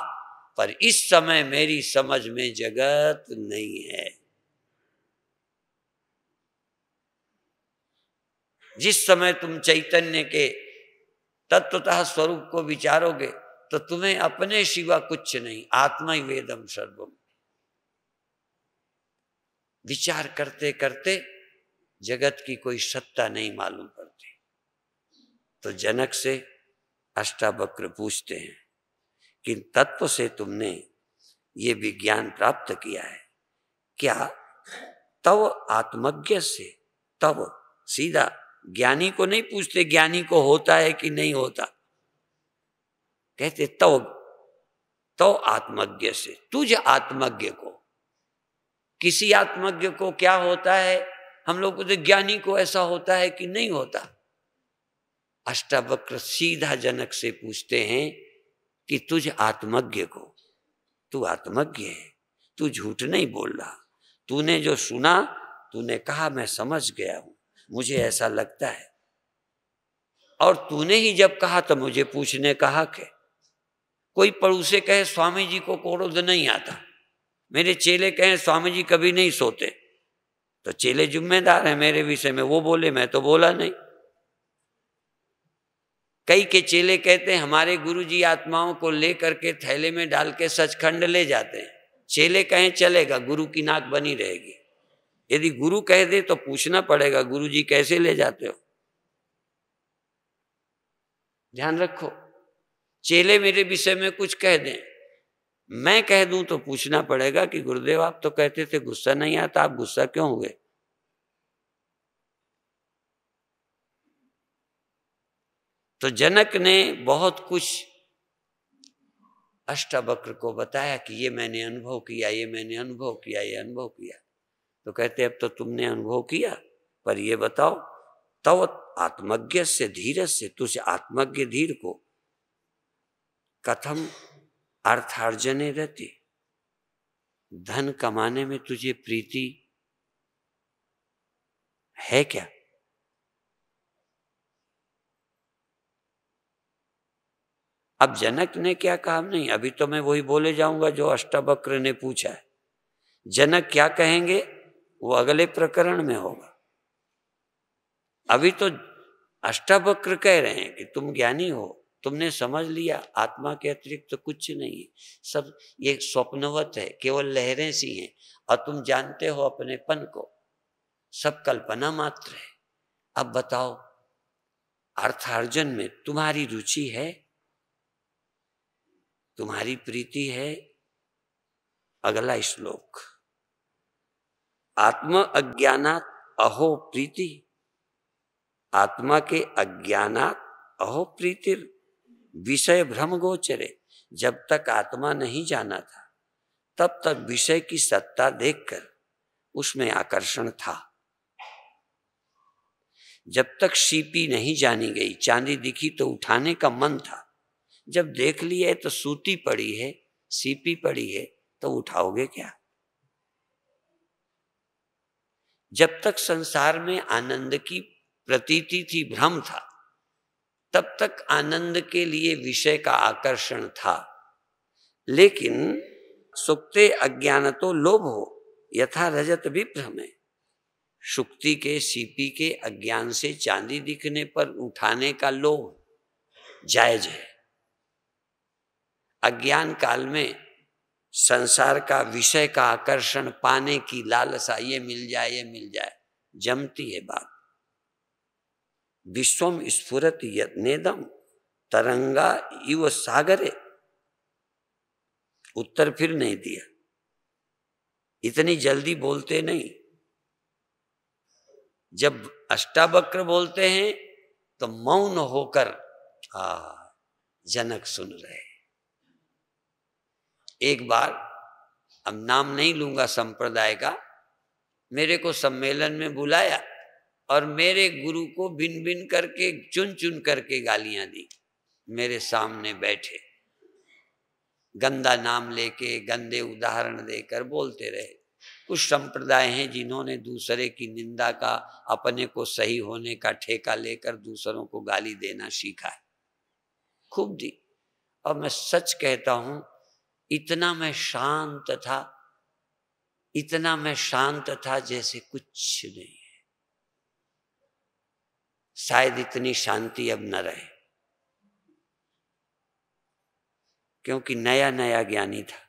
पर इस समय मेरी समझ में जगत नहीं है जिस समय तुम चैतन्य के तत्वतः स्वरूप को विचारोगे तो तुम्हें अपने शिवा कुछ नहीं आत्मा ही वेदम सर्वम विचार करते करते जगत की कोई सत्ता नहीं मालूम पड़ती तो जनक से अष्टावक्र पूछते हैं कि तत्व से तुमने ये विज्ञान प्राप्त किया है क्या तव आत्मज्ञ से तव सीधा ज्ञानी को नहीं पूछते ज्ञानी को होता है कि नहीं होता कहते तो तो आत्मज्ञ से तुझ आत्मज्ञ को किसी आत्मज्ञ को क्या होता है हम लोग को तो ज्ञानी को ऐसा होता है कि नहीं होता अष्टावक्र सीधा जनक से पूछते हैं कि तुझ आत्मज्ञ को तू आत्मज्ञ है तू झूठ नहीं बोल रहा तूने जो सुना तूने कहा मैं समझ गया हूं मुझे ऐसा लगता है और तूने ही जब कहा तो मुझे पूछने का हक है कोई पड़ोसे कहे स्वामी जी को क्रोध नहीं आता मेरे चेले कहे स्वामी जी कभी नहीं सोते तो चेले जिम्मेदार हैं मेरे विषय में वो बोले मैं तो बोला नहीं कई के चेले कहते हैं हमारे गुरु जी आत्माओं को लेकर के थैले में डाल के सचखंड ले जाते हैं चेले कहें चलेगा गुरु की नाक बनी रहेगी यदि गुरु कह दे तो पूछना पड़ेगा गुरु जी कैसे ले जाते हो ध्यान रखो चेले मेरे विषय में कुछ कह दें मैं कह दूं तो पूछना पड़ेगा कि गुरुदेव आप तो कहते थे गुस्सा नहीं आता आप गुस्सा क्यों हुए तो जनक ने बहुत कुछ अष्टावक्र को बताया कि ये मैंने अनुभव किया ये मैंने अनुभव किया ये अनुभव किया तो कहते अब तो तुमने अनुभव किया पर यह बताओ तव आत्मज्ञ से धीरज से तुझे आत्मज्ञ धीर को कथम अर्थार्जने रहती धन कमाने में तुझे प्रीति है क्या अब जनक ने क्या कहा नहीं अभी तो मैं वही बोले जाऊंगा जो अष्टवक्र ने पूछा है जनक क्या कहेंगे वो अगले प्रकरण में होगा अभी तो अष्टावक्र कह रहे हैं कि तुम ज्ञानी हो तुमने समझ लिया आत्मा के अतिरिक्त तो कुछ नहीं है सब ये स्वप्नवत है केवल लहरें सी हैं और तुम जानते हो अपने पन को सब कल्पना मात्र है अब बताओ अर्थार्जन में तुम्हारी रुचि है तुम्हारी प्रीति है अगला श्लोक आत्म अज्ञानात अहो प्रीति आत्मा के अज्ञानात अहो प्रीतिर विषय भ्रम गोचरे जब तक आत्मा नहीं जाना था तब तक विषय की सत्ता देखकर उसमें आकर्षण था जब तक सीपी नहीं जानी गई चांदी दिखी तो उठाने का मन था जब देख लिया है तो सूती पड़ी है सीपी पड़ी है तो उठाओगे क्या जब तक संसार में आनंद की प्रतीति थी भ्रम था तब तक आनंद के लिए विषय का आकर्षण था लेकिन सुक्ते अज्ञान तो लोभ हो यथा रजत भी भ्रम है शुक्ति के सीपी के अज्ञान से चांदी दिखने पर उठाने का लोभ जायज है अज्ञान काल में संसार का विषय का आकर्षण पाने की लालसा ये मिल जाए ये मिल जाए जमती है बात विश्वम स्फुरत यत्नेदम तरंगा इव सागरे उत्तर फिर नहीं दिया इतनी जल्दी बोलते नहीं जब अष्टावक्र बोलते हैं तो मौन होकर आ जनक सुन रहे एक बार अब नाम नहीं लूंगा संप्रदाय का मेरे को सम्मेलन में बुलाया और मेरे गुरु को बिन बिन करके चुन चुन करके गालियां दी मेरे सामने बैठे गंदा नाम लेके गंदे उदाहरण देकर बोलते रहे कुछ संप्रदाय हैं जिन्होंने दूसरे की निंदा का अपने को सही होने का ठेका लेकर दूसरों को गाली देना सीखा है खूब दी और मैं सच कहता हूँ इतना मैं शांत था इतना मैं शांत था जैसे कुछ नहीं है शायद इतनी शांति अब न रहे क्योंकि नया नया ज्ञानी था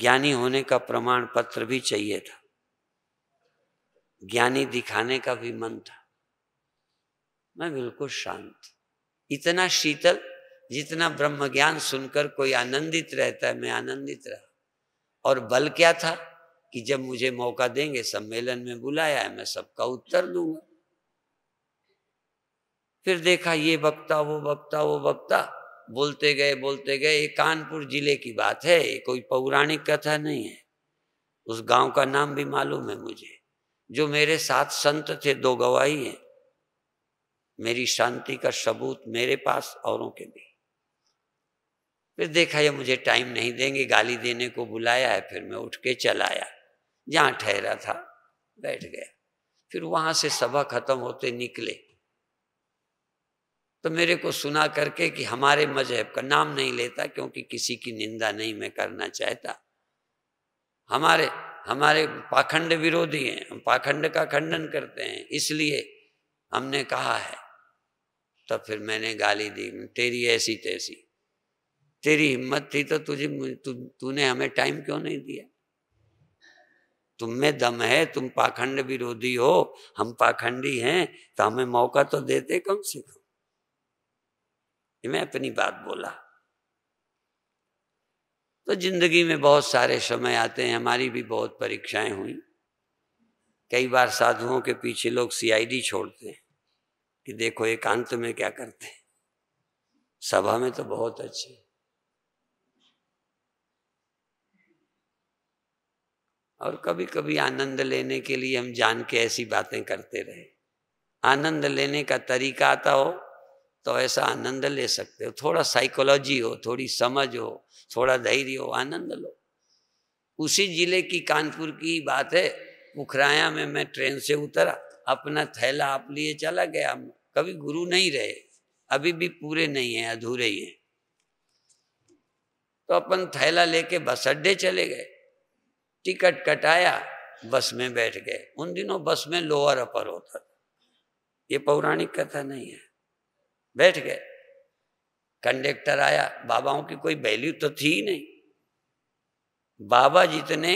ज्ञानी होने का प्रमाण पत्र भी चाहिए था ज्ञानी दिखाने का भी मन था मैं बिल्कुल शांत इतना शीतल जितना ब्रह्म ज्ञान सुनकर कोई आनंदित रहता है मैं आनंदित रहा और बल क्या था कि जब मुझे मौका देंगे सम्मेलन में बुलाया है मैं सबका उत्तर दूंगा फिर देखा ये वक्ता वो वक्ता वो वक्ता बोलते गए बोलते गए ये कानपुर जिले की बात है ये कोई पौराणिक कथा नहीं है उस गांव का नाम भी मालूम है मुझे जो मेरे साथ संत थे दो गवाही हैं मेरी शांति का सबूत मेरे पास औरों के भी फिर देखा ये मुझे टाइम नहीं देंगे गाली देने को बुलाया है फिर मैं उठ के चलाया जहाँ ठहरा था बैठ गया फिर वहाँ से सभा खत्म होते निकले तो मेरे को सुना करके कि हमारे मजहब का नाम नहीं लेता क्योंकि किसी की निंदा नहीं मैं करना चाहता हमारे हमारे पाखंड विरोधी हैं हम पाखंड का खंडन करते हैं इसलिए हमने कहा है तो फिर मैंने गाली दी तेरी ऐसी तैसी तेरी हिम्मत थी तो तुझे तूने हमें टाइम क्यों नहीं दिया तुम में दम है तुम पाखंड विरोधी हो हम पाखंडी हैं तो हमें मौका तो देते कम से कम मैं अपनी बात बोला तो जिंदगी में बहुत सारे समय आते हैं हमारी भी बहुत परीक्षाएं हुई कई बार साधुओं के पीछे लोग सीआईडी छोड़ते हैं कि देखो एकांत में क्या करते हैं सभा में तो बहुत अच्छे और कभी कभी आनंद लेने के लिए हम जान के ऐसी बातें करते रहे आनंद लेने का तरीका आता हो तो ऐसा आनंद ले सकते हो थोड़ा साइकोलॉजी हो थोड़ी समझ हो थोड़ा धैर्य हो आनंद लो उसी जिले की कानपुर की बात है उखराया में मैं ट्रेन से उतरा अपना थैला आप लिए चला गया कभी गुरु नहीं रहे अभी भी पूरे नहीं है अधूरे ही हैं तो अपन थैला लेके बस अड्डे चले गए टिकट कटाया बस में बैठ गए उन दिनों बस में लोअर अपर होता था ये पौराणिक कथा नहीं है बैठ गए कंडक्टर आया बाबाओं की कोई वैल्यू तो थी नहीं बाबा जितने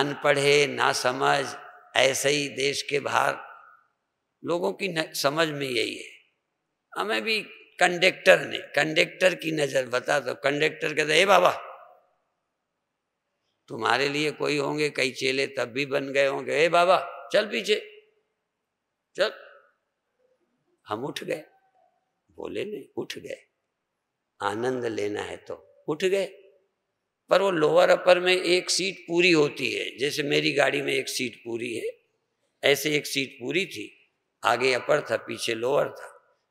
अनपढ़े ना समझ ऐसे ही देश के बाहर लोगों की समझ में यही है हमें भी कंडक्टर ने कंडक्टर की नज़र बता दो कंडक्टर कहते हे बाबा तुम्हारे लिए कोई होंगे कई चेले तब भी बन गए होंगे हे बाबा चल पीछे चल हम उठ गए बोले नहीं उठ गए आनंद लेना है तो उठ गए पर वो लोअर अपर में एक सीट पूरी होती है जैसे मेरी गाड़ी में एक सीट पूरी है ऐसे एक सीट पूरी थी आगे अपर था पीछे लोअर था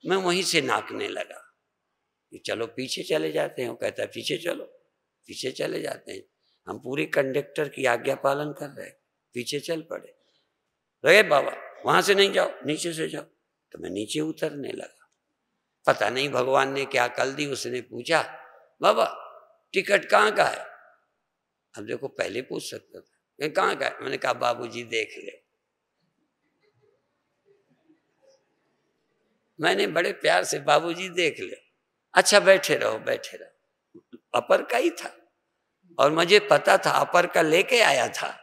मैं वहीं से नाकने लगा कि चलो पीछे चले जाते हैं वो कहता है पीछे चलो पीछे चले जाते हैं हम पूरी कंडक्टर की आज्ञा पालन कर रहे पीछे चल पड़े अरे बाबा वहां से नहीं जाओ नीचे से जाओ तो मैं नीचे उतरने लगा पता नहीं भगवान ने क्या कल दी उसने पूछा बाबा टिकट कहाँ का है अब देखो पहले पूछ सकता था कहाँ का है मैंने कहा बाबूजी देख ले मैंने बड़े प्यार से बाबूजी देख ले अच्छा बैठे रहो बैठे रहो अपर का ही था और मुझे पता था अपर का लेके आया था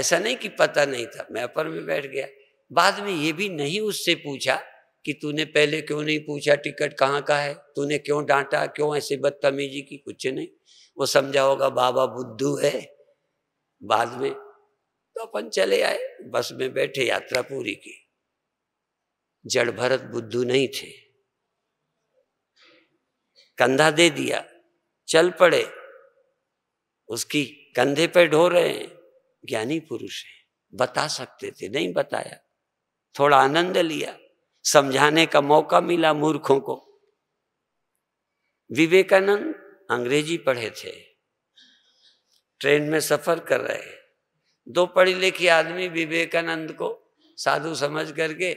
ऐसा नहीं कि पता नहीं था मैं अपर में बैठ गया बाद में ये भी नहीं उससे पूछा कि तूने पहले क्यों नहीं पूछा टिकट कहाँ का है तूने क्यों डांटा क्यों ऐसे बदतमीजी की कुछ नहीं वो समझा होगा बाबा बुद्धू है बाद में तो अपन चले आए बस में बैठे यात्रा पूरी की जड़ भरत बुद्धू नहीं थे कंधा दे दिया चल पड़े उसकी कंधे पे ढो रहे हैं ज्ञानी पुरुष हैं बता सकते थे नहीं बताया थोड़ा आनंद लिया समझाने का मौका मिला मूर्खों को विवेकानंद अंग्रेजी पढ़े थे ट्रेन में सफर कर रहे दो पढ़ी लिखी आदमी विवेकानंद को साधु समझ करके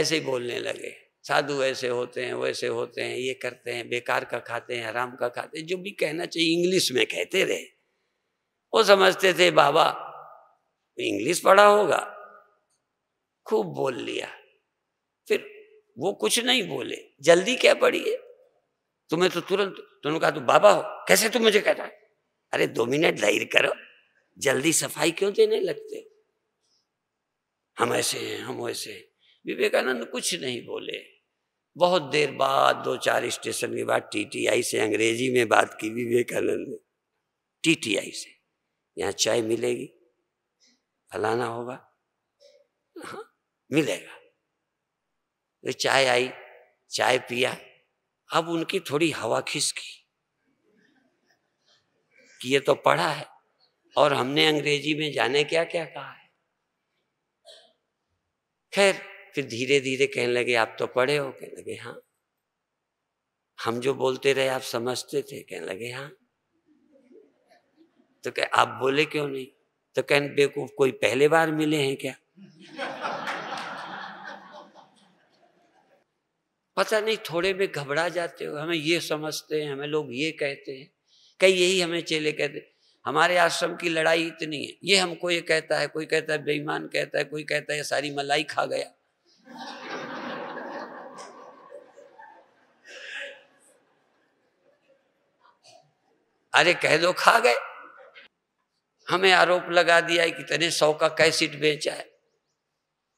ऐसे ही बोलने लगे साधु ऐसे होते हैं वैसे होते हैं ये करते हैं बेकार का खाते हैं हराम का खाते हैं जो भी कहना चाहिए इंग्लिश में कहते रहे वो समझते थे बाबा इंग्लिश पढ़ा होगा खूब बोल लिया फिर वो कुछ नहीं बोले जल्दी क्या पड़ी है तुम्हें तो तुरंत तुमने कहा तु बाबा हो कैसे तुम मुझे है अरे दो मिनट धैर्य करो जल्दी सफाई क्यों देने लगते हम ऐसे हैं हम वैसे हैं विवेकानंद कुछ नहीं बोले बहुत देर बाद दो चार स्टेशन के बाद टीटीआई से अंग्रेजी में बात की विवेकानंद ने टीटीआई से यहाँ चाय मिलेगी फलाना होगा हाँ मिलेगा तो चाय आई चाय पिया अब उनकी थोड़ी हवा खिसकी कि ये तो पढ़ा है और हमने अंग्रेजी में जाने क्या क्या कहा है खैर फिर धीरे धीरे कहने लगे आप तो पढ़े हो कहने लगे हाँ हम जो बोलते रहे आप समझते थे कहने लगे हाँ तो कह आप बोले क्यों नहीं तो कहने बेवकूफ कोई पहले बार मिले हैं क्या पता नहीं थोड़े में घबरा जाते हो हमें ये समझते हैं हमें लोग ये कहते हैं कई यही हमें चेले कहते हमारे आश्रम की लड़ाई इतनी है ये हमको ये कहता है कोई कहता है बेईमान कहता है कोई कहता है सारी मलाई खा गया अरे कह दो खा गए हमें आरोप लगा दिया है कितने सौ का कैसेट बेचा है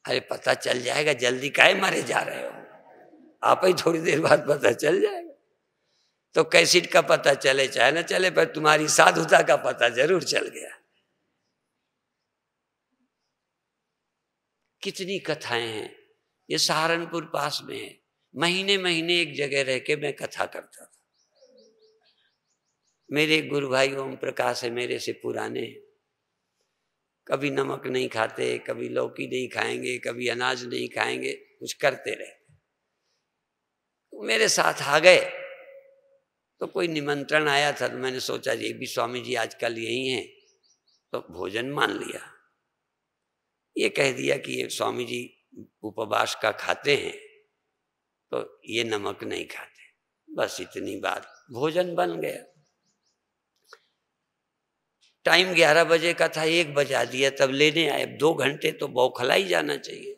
अरे पता चल जाएगा जल्दी काय मारे जा रहे हो आप ही थोड़ी देर बाद पता चल जाएगा तो कैसेट का पता चले चाहे ना चले पर तुम्हारी साधुता का पता जरूर चल गया कितनी कथाएं हैं ये सहारनपुर पास में है महीने महीने एक जगह रह के मैं कथा करता था मेरे गुरु भाई ओम प्रकाश है मेरे से पुराने कभी नमक नहीं खाते कभी लौकी नहीं खाएंगे कभी अनाज नहीं खाएंगे कुछ करते रहते तो मेरे साथ आ गए तो कोई निमंत्रण आया था तो मैंने सोचा ये भी स्वामी जी आजकल यही हैं तो भोजन मान लिया ये कह दिया कि ये स्वामी जी उपवास का खाते हैं तो ये नमक नहीं खाते बस इतनी बात भोजन बन गया टाइम ग्यारह बजे का था एक बजा दिया तब लेने आए दो घंटे तो बौखला ही जाना चाहिए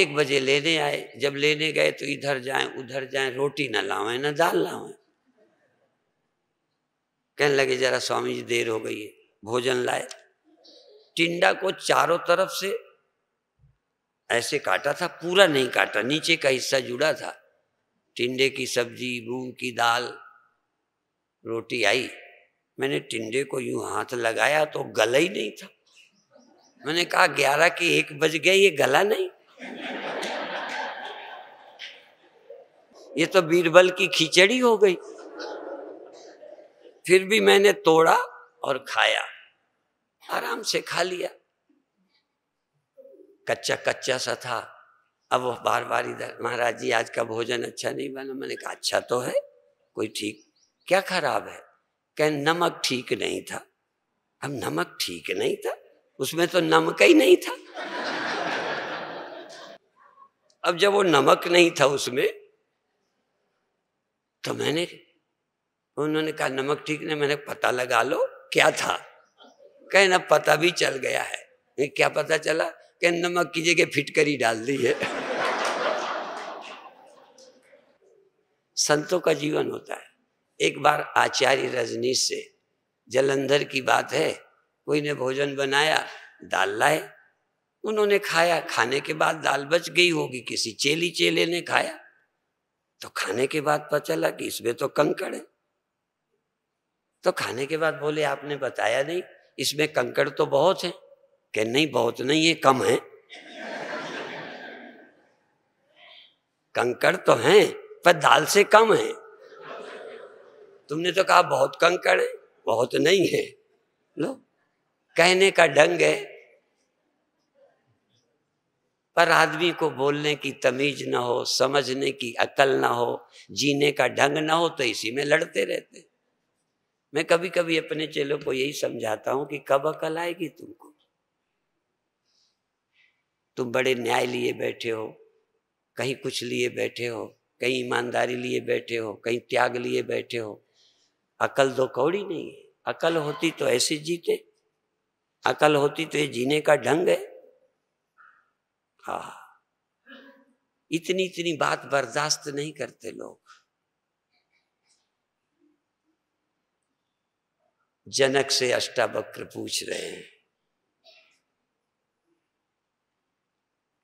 एक बजे लेने आए जब लेने गए तो इधर जाए उधर जाए रोटी ना लावे ना दाल लावे कहने लगे जरा स्वामी जी देर हो गई है भोजन लाए टिंडा को चारों तरफ से ऐसे काटा था पूरा नहीं काटा नीचे का हिस्सा जुड़ा था टिंडे की सब्जी मूंग की दाल रोटी आई मैंने टिंडे को यूं हाथ लगाया तो गला ही नहीं था मैंने कहा ग्यारह के एक बज गए ये गला नहीं ये तो बीरबल की खिचड़ी हो गई फिर भी मैंने तोड़ा और खाया आराम से खा लिया कच्चा कच्चा सा था अब वो बार बार इधर महाराज जी आज का भोजन अच्छा नहीं बना मैंने कहा अच्छा तो है कोई ठीक क्या खराब है कह नमक ठीक नहीं था अब नमक ठीक नहीं था उसमें तो नमक ही नहीं था अब जब वो नमक नहीं था उसमें तो मैंने उन्होंने कहा नमक ठीक नहीं मैंने पता लगा लो क्या था ना पता भी चल गया है क्या पता चला कि नमक की जगह फिटकरी डाल दी है संतों का जीवन होता है एक बार आचार्य रजनीश से जलंधर की बात है कोई ने भोजन बनाया दाल लाए उन्होंने खाया खाने के बाद दाल बच गई होगी किसी चेली चेले ने खाया तो खाने के बाद पता चला कि इसमें तो कंकड़ है तो खाने के बाद बोले आपने बताया नहीं इसमें कंकड़ तो बहुत है कह नहीं बहुत नहीं है कम है कंकड़ तो हैं पर दाल से कम है तुमने तो कहा बहुत कंकड़ है बहुत नहीं है लो कहने का ढंग है पर आदमी को बोलने की तमीज ना हो समझने की अकल ना हो जीने का ढंग ना हो तो इसी में लड़ते रहते मैं कभी कभी अपने चेलों को यही समझाता हूं कि कब अकल आएगी तुमको तुम बड़े न्याय लिए बैठे हो कहीं कुछ लिए बैठे हो कहीं ईमानदारी लिए बैठे हो कहीं त्याग लिए बैठे हो अकल दो कौड़ी नहीं है अकल होती तो ऐसे जीते अकल होती तो ये जीने का ढंग है हा इतनी इतनी बात बर्दाश्त नहीं करते लोग जनक से अष्टावक्र पूछ रहे हैं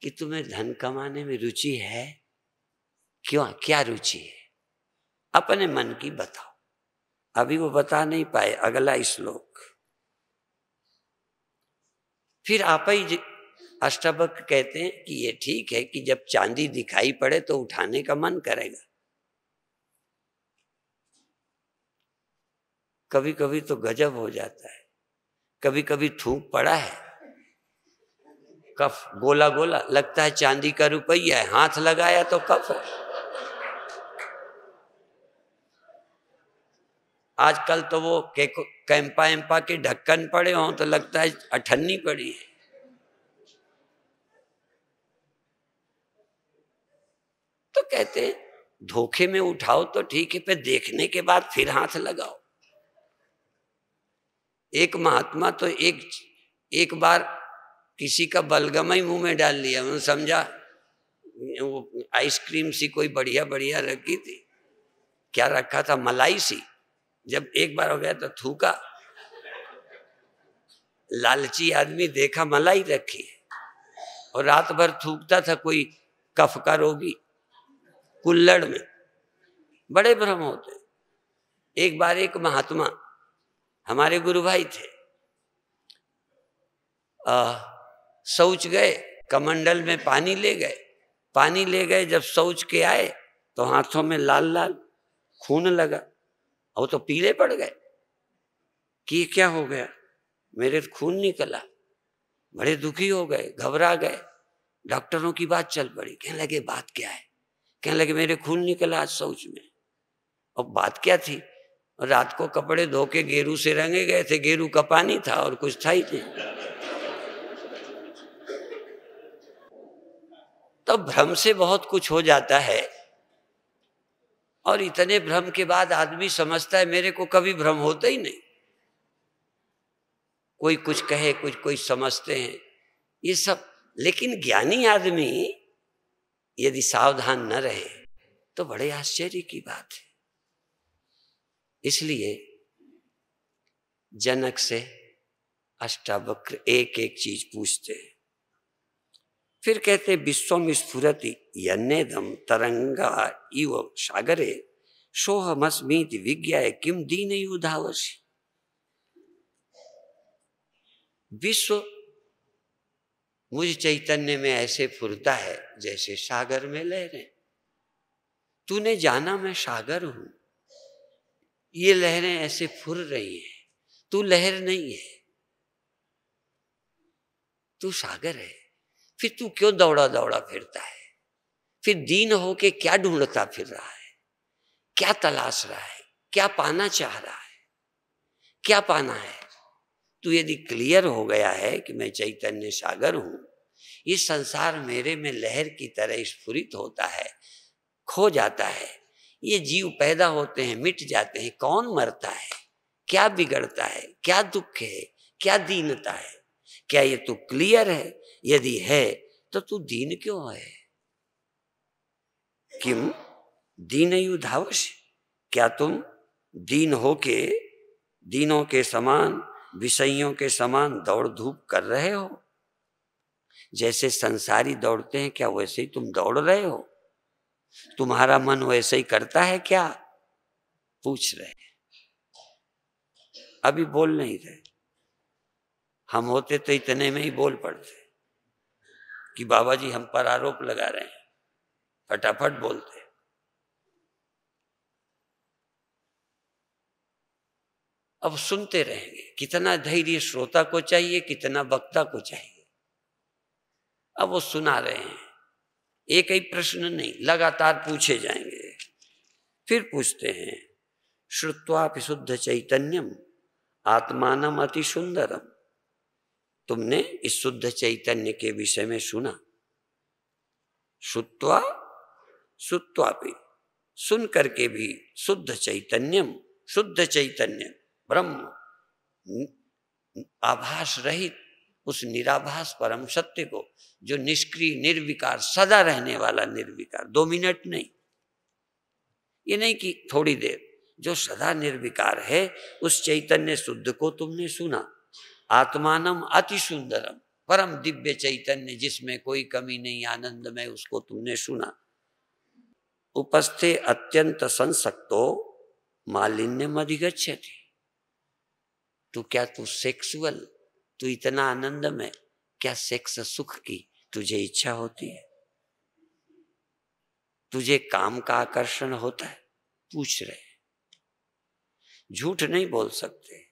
कि तुम्हें धन कमाने में रुचि है क्यों क्या रुचि है अपने मन की बताओ अभी वो बता नहीं पाए अगला श्लोक फिर आप ही अष्टावक्र कहते हैं कि ये ठीक है कि जब चांदी दिखाई पड़े तो उठाने का मन करेगा कभी कभी तो गजब हो जाता है कभी कभी थूक पड़ा है कफ गोला गोला लगता है चांदी का रुपया है हाथ लगाया तो कफ है आजकल तो वो कैंपा एम्पा के ढक्कन पड़े हों तो लगता है अठन्नी पड़ी है तो कहते धोखे में उठाओ तो ठीक है पर देखने के बाद फिर हाथ लगाओ एक महात्मा तो एक एक बार किसी का बलगम ही मुंह में डाल लिया उन्होंने समझा वो आइसक्रीम सी कोई बढ़िया बढ़िया रखी थी क्या रखा था मलाई सी जब एक बार हो गया तो थूका लालची आदमी देखा मलाई रखी और रात भर थूकता था कोई कफ का रोगी कुल्लड़ में बड़े भ्रम होते एक बार एक महात्मा हमारे गुरु भाई थे आ, शौच गए कमंडल में पानी ले गए पानी ले गए जब शौच के आए तो हाथों में लाल लाल खून लगा और तो पीले पड़ गए कि क्या हो गया मेरे तो खून निकला बड़े दुखी हो गए घबरा गए डॉक्टरों की बात चल पड़ी कहने लगे बात क्या है कहने लगे मेरे खून निकला आज शौच में और बात क्या थी रात को कपड़े धो के गेरू से रंगे गए थे गेरू का पानी था और कुछ था ही नहीं तो भ्रम से बहुत कुछ हो जाता है और इतने भ्रम के बाद आदमी समझता है मेरे को कभी भ्रम होता ही नहीं कोई कुछ कहे कुछ कोई समझते हैं ये सब लेकिन ज्ञानी आदमी यदि सावधान न रहे तो बड़े आश्चर्य की बात है इसलिए जनक से अष्टावक्र एक एक चीज पूछते हैं फिर कहते विश्वम स्फुरति यन्नेदम तरंगा इव सागरे सोहमस्मीत विज्ञा किम दीन युधावसी विश्व मुझ चैतन्य में ऐसे फुरता है जैसे सागर में लहरें तूने जाना मैं सागर हूं ये लहरें ऐसे फुर रही हैं तू लहर नहीं है तू सागर है फिर तू क्यों दौड़ा दौड़ा फिरता है फिर दीन हो के क्या ढूंढता फिर रहा है क्या तलाश रहा है क्या पाना चाह रहा है क्या पाना है तू यदि क्लियर हो गया है कि मैं चैतन्य सागर हूं ये संसार मेरे में लहर की तरह स्फुरित होता है खो जाता है ये जीव पैदा होते हैं मिट जाते हैं कौन मरता है क्या बिगड़ता है क्या दुख है क्या दीनता है क्या ये तू तो क्लियर है यदि है तो तू दीन क्यों है किम दीन युद्धावश क्या तुम दीन हो के दीनों के समान विषयों के समान दौड़ धूप कर रहे हो जैसे संसारी दौड़ते हैं क्या वैसे ही तुम दौड़ रहे हो तुम्हारा मन वैसे ही करता है क्या पूछ रहे अभी बोल नहीं रहे हम होते तो इतने में ही बोल पड़ते कि बाबा जी हम पर आरोप लगा रहे हैं फटाफट बोलते अब सुनते रहेंगे कितना धैर्य श्रोता को चाहिए कितना वक्ता को चाहिए अब वो सुना रहे हैं एक ही प्रश्न नहीं लगातार पूछे जाएंगे फिर पूछते हैं श्रुत्वा शुद्ध चैतन्यम आत्मान अति सुंदरम तुमने इस शुद्ध चैतन्य के विषय में सुना श्रुत्वा सुत्वापि सुन करके भी शुद्ध चैतन्यम शुद्ध चैतन्य ब्रह्म आभास रहित उस निराभास परम सत्य को जो निष्क्रिय निर्विकार सदा रहने वाला निर्विकार दो मिनट नहीं ये नहीं कि थोड़ी देर जो सदा निर्विकार है उस चैतन्य शुद्ध को तुमने सुना आत्मानम अति सुंदरम परम दिव्य चैतन्य जिसमें कोई कमी नहीं आनंद में उसको तुमने सुना उपस्थे अत्यंत संसक्तो मालिन्य मधिगछ तू तो क्या तू सेक्सुअल तू इतना आनंद में क्या सेक्स सुख की तुझे इच्छा होती है तुझे काम का आकर्षण होता है पूछ रहे झूठ नहीं बोल सकते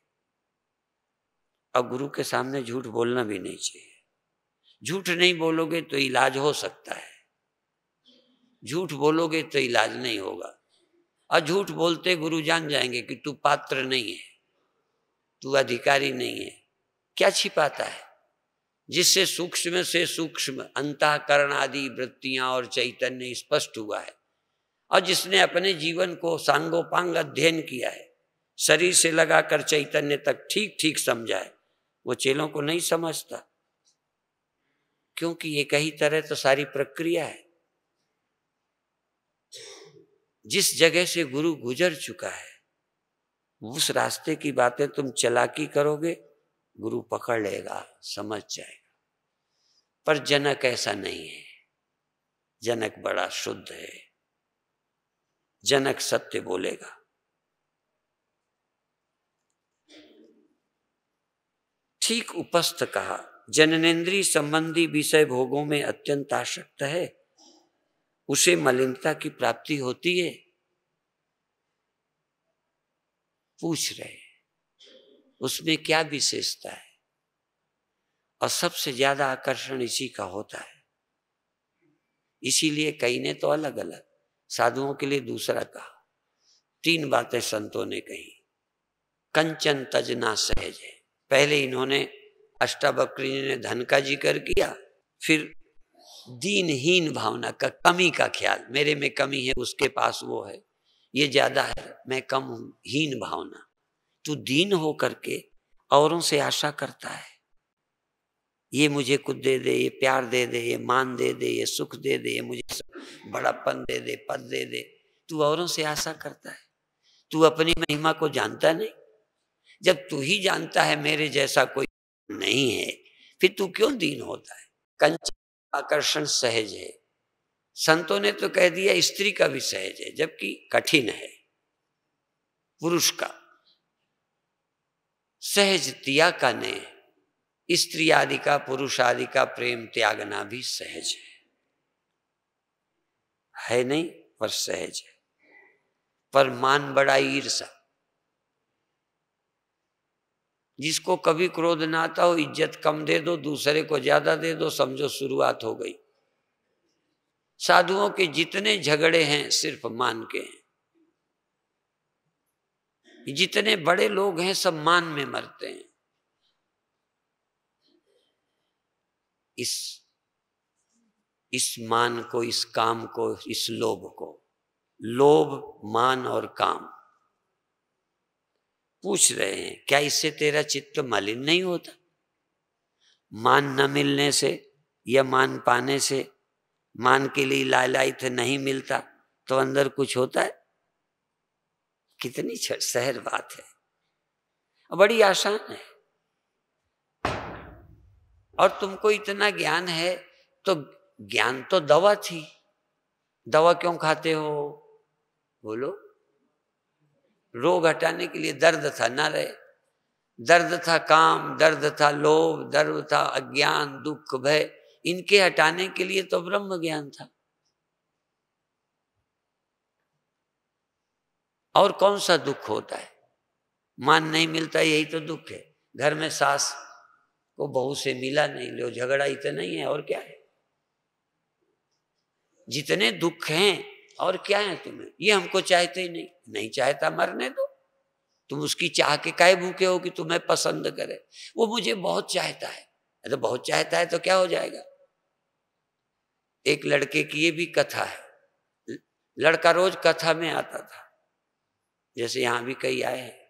और गुरु के सामने झूठ बोलना भी नहीं चाहिए झूठ नहीं बोलोगे तो इलाज हो सकता है झूठ बोलोगे तो इलाज नहीं होगा और झूठ बोलते गुरु जान जाएंगे कि तू पात्र नहीं है तू अधिकारी नहीं है क्या छिपाता है जिससे सूक्ष्म से सूक्ष्म अंतःकरण आदि वृत्तियां और चैतन्य स्पष्ट हुआ है और जिसने अपने जीवन को सांगोपांग अध्ययन किया है शरीर से लगाकर चैतन्य तक ठीक ठीक समझा है वो चेलों को नहीं समझता क्योंकि ये कही तरह तो सारी प्रक्रिया है जिस जगह से गुरु गुजर चुका है उस रास्ते की बातें तुम चलाकी करोगे गुरु पकड़ लेगा समझ जाएगा पर जनक ऐसा नहीं है जनक बड़ा शुद्ध है जनक सत्य बोलेगा ठीक उपस्थ कहा जननेन्द्रीय संबंधी विषय भोगों में अत्यंत आशक्त है उसे मलिनता की प्राप्ति होती है पूछ रहे उसमें क्या विशेषता है और सबसे ज्यादा आकर्षण इसी का होता है इसीलिए कई ने तो अलग अलग साधुओं के लिए दूसरा कहा तीन बातें संतों ने कही कंचन तजना सहज है पहले इन्होंने अष्टावक्री ने धन का जिक्र किया फिर दीनहीन भावना का कमी का ख्याल मेरे में कमी है उसके पास वो है ये ज्यादा है मैं कम हूं हीन भावना तू दीन हो करके औरों से आशा करता है ये मुझे कुछ दे दे ये प्यार दे दे ये मान दे दे ये सुख दे दे ये मुझे बड़ापन दे दे पद दे दे तू औरों से आशा करता है तू अपनी महिमा को जानता नहीं जब तू ही जानता है मेरे जैसा कोई नहीं है फिर तू क्यों दीन होता है कंचन आकर्षण सहज है संतों ने तो कह दिया स्त्री का भी सहज है जबकि कठिन है पुरुष का सहज तिया का ने स्त्री आदि का पुरुष आदि का प्रेम त्यागना भी सहज है है नहीं पर सहज है पर मान बड़ा ईर्षा जिसको कभी क्रोध ना आता हो इज्जत कम दे दो दूसरे को ज्यादा दे दो समझो शुरुआत हो गई साधुओं के जितने झगड़े हैं सिर्फ मान के हैं जितने बड़े लोग हैं सब मान में मरते हैं इस इस मान को इस काम को इस लोभ को लोभ मान और काम पूछ रहे हैं क्या इससे तेरा चित्त मलिन नहीं होता मान न मिलने से या मान पाने से मान के लिए लालायित नहीं मिलता तो अंदर कुछ होता है कितनी सहज बात है बड़ी आसान है और तुमको इतना ज्ञान है तो ज्ञान तो दवा थी दवा क्यों खाते हो बोलो रोग हटाने के लिए दर्द था ना रहे दर्द था काम दर्द था लोभ दर्द था अज्ञान दुख भय इनके हटाने के लिए तो ब्रह्म ज्ञान था और कौन सा दुख होता है मान नहीं मिलता यही तो दुख है घर में सास को बहू से मिला नहीं लो झगड़ा इतना ही तो है और क्या है जितने दुख हैं और क्या है तुम्हें ये हमको चाहते ही नहीं नहीं चाहता मरने दो तुम उसकी चाह के काय भूखे हो कि तुम्हें पसंद करे वो मुझे बहुत चाहता है तो बहुत चाहता है तो क्या हो जाएगा एक लड़के की ये भी कथा है लड़का रोज कथा में आता था जैसे यहाँ भी कई आए हैं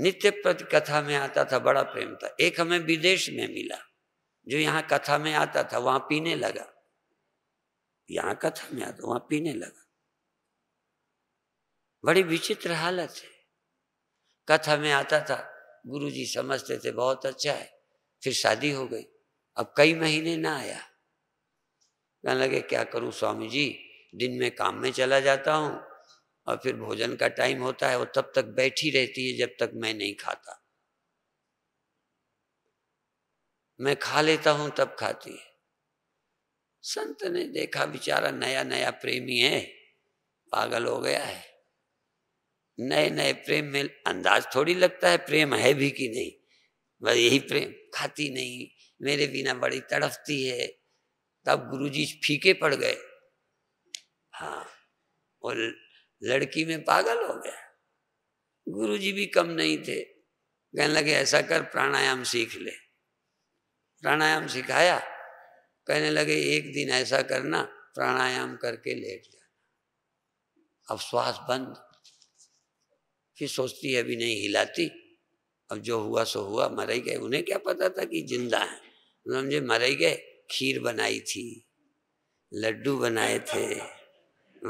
नित्य प्रति कथा में आता था बड़ा प्रेम था एक हमें विदेश में मिला जो यहाँ कथा में आता था वहां पीने लगा यहाँ कथा में आता वहां पीने लगा बड़ी विचित्र हालत है कथा में आता था गुरुजी समझते थे बहुत अच्छा है फिर शादी हो गई अब कई महीने ना आया कहने लगे क्या करूं स्वामी जी दिन में काम में चला जाता हूं और फिर भोजन का टाइम होता है वो तब तक बैठी रहती है जब तक मैं नहीं खाता मैं खा लेता हूं तब खाती है संत ने देखा बेचारा नया नया प्रेमी है पागल हो गया है नए नए प्रेम में अंदाज थोड़ी लगता है प्रेम है भी कि नहीं बस यही प्रेम खाती नहीं मेरे बिना बड़ी तड़फती है तब गुरुजी फीके पड़ गए हाँ और लड़की में पागल हो गया गुरुजी भी कम नहीं थे कहने लगे ऐसा कर प्राणायाम सीख ले प्राणायाम सिखाया कहने लगे एक दिन ऐसा करना प्राणायाम करके लेट जाना अब श्वास बंद फिर सोचती है अभी नहीं हिलाती अब जो हुआ सो हुआ मर ही गए उन्हें क्या पता था कि जिंदा है समझे मर ही गए खीर बनाई थी लड्डू बनाए थे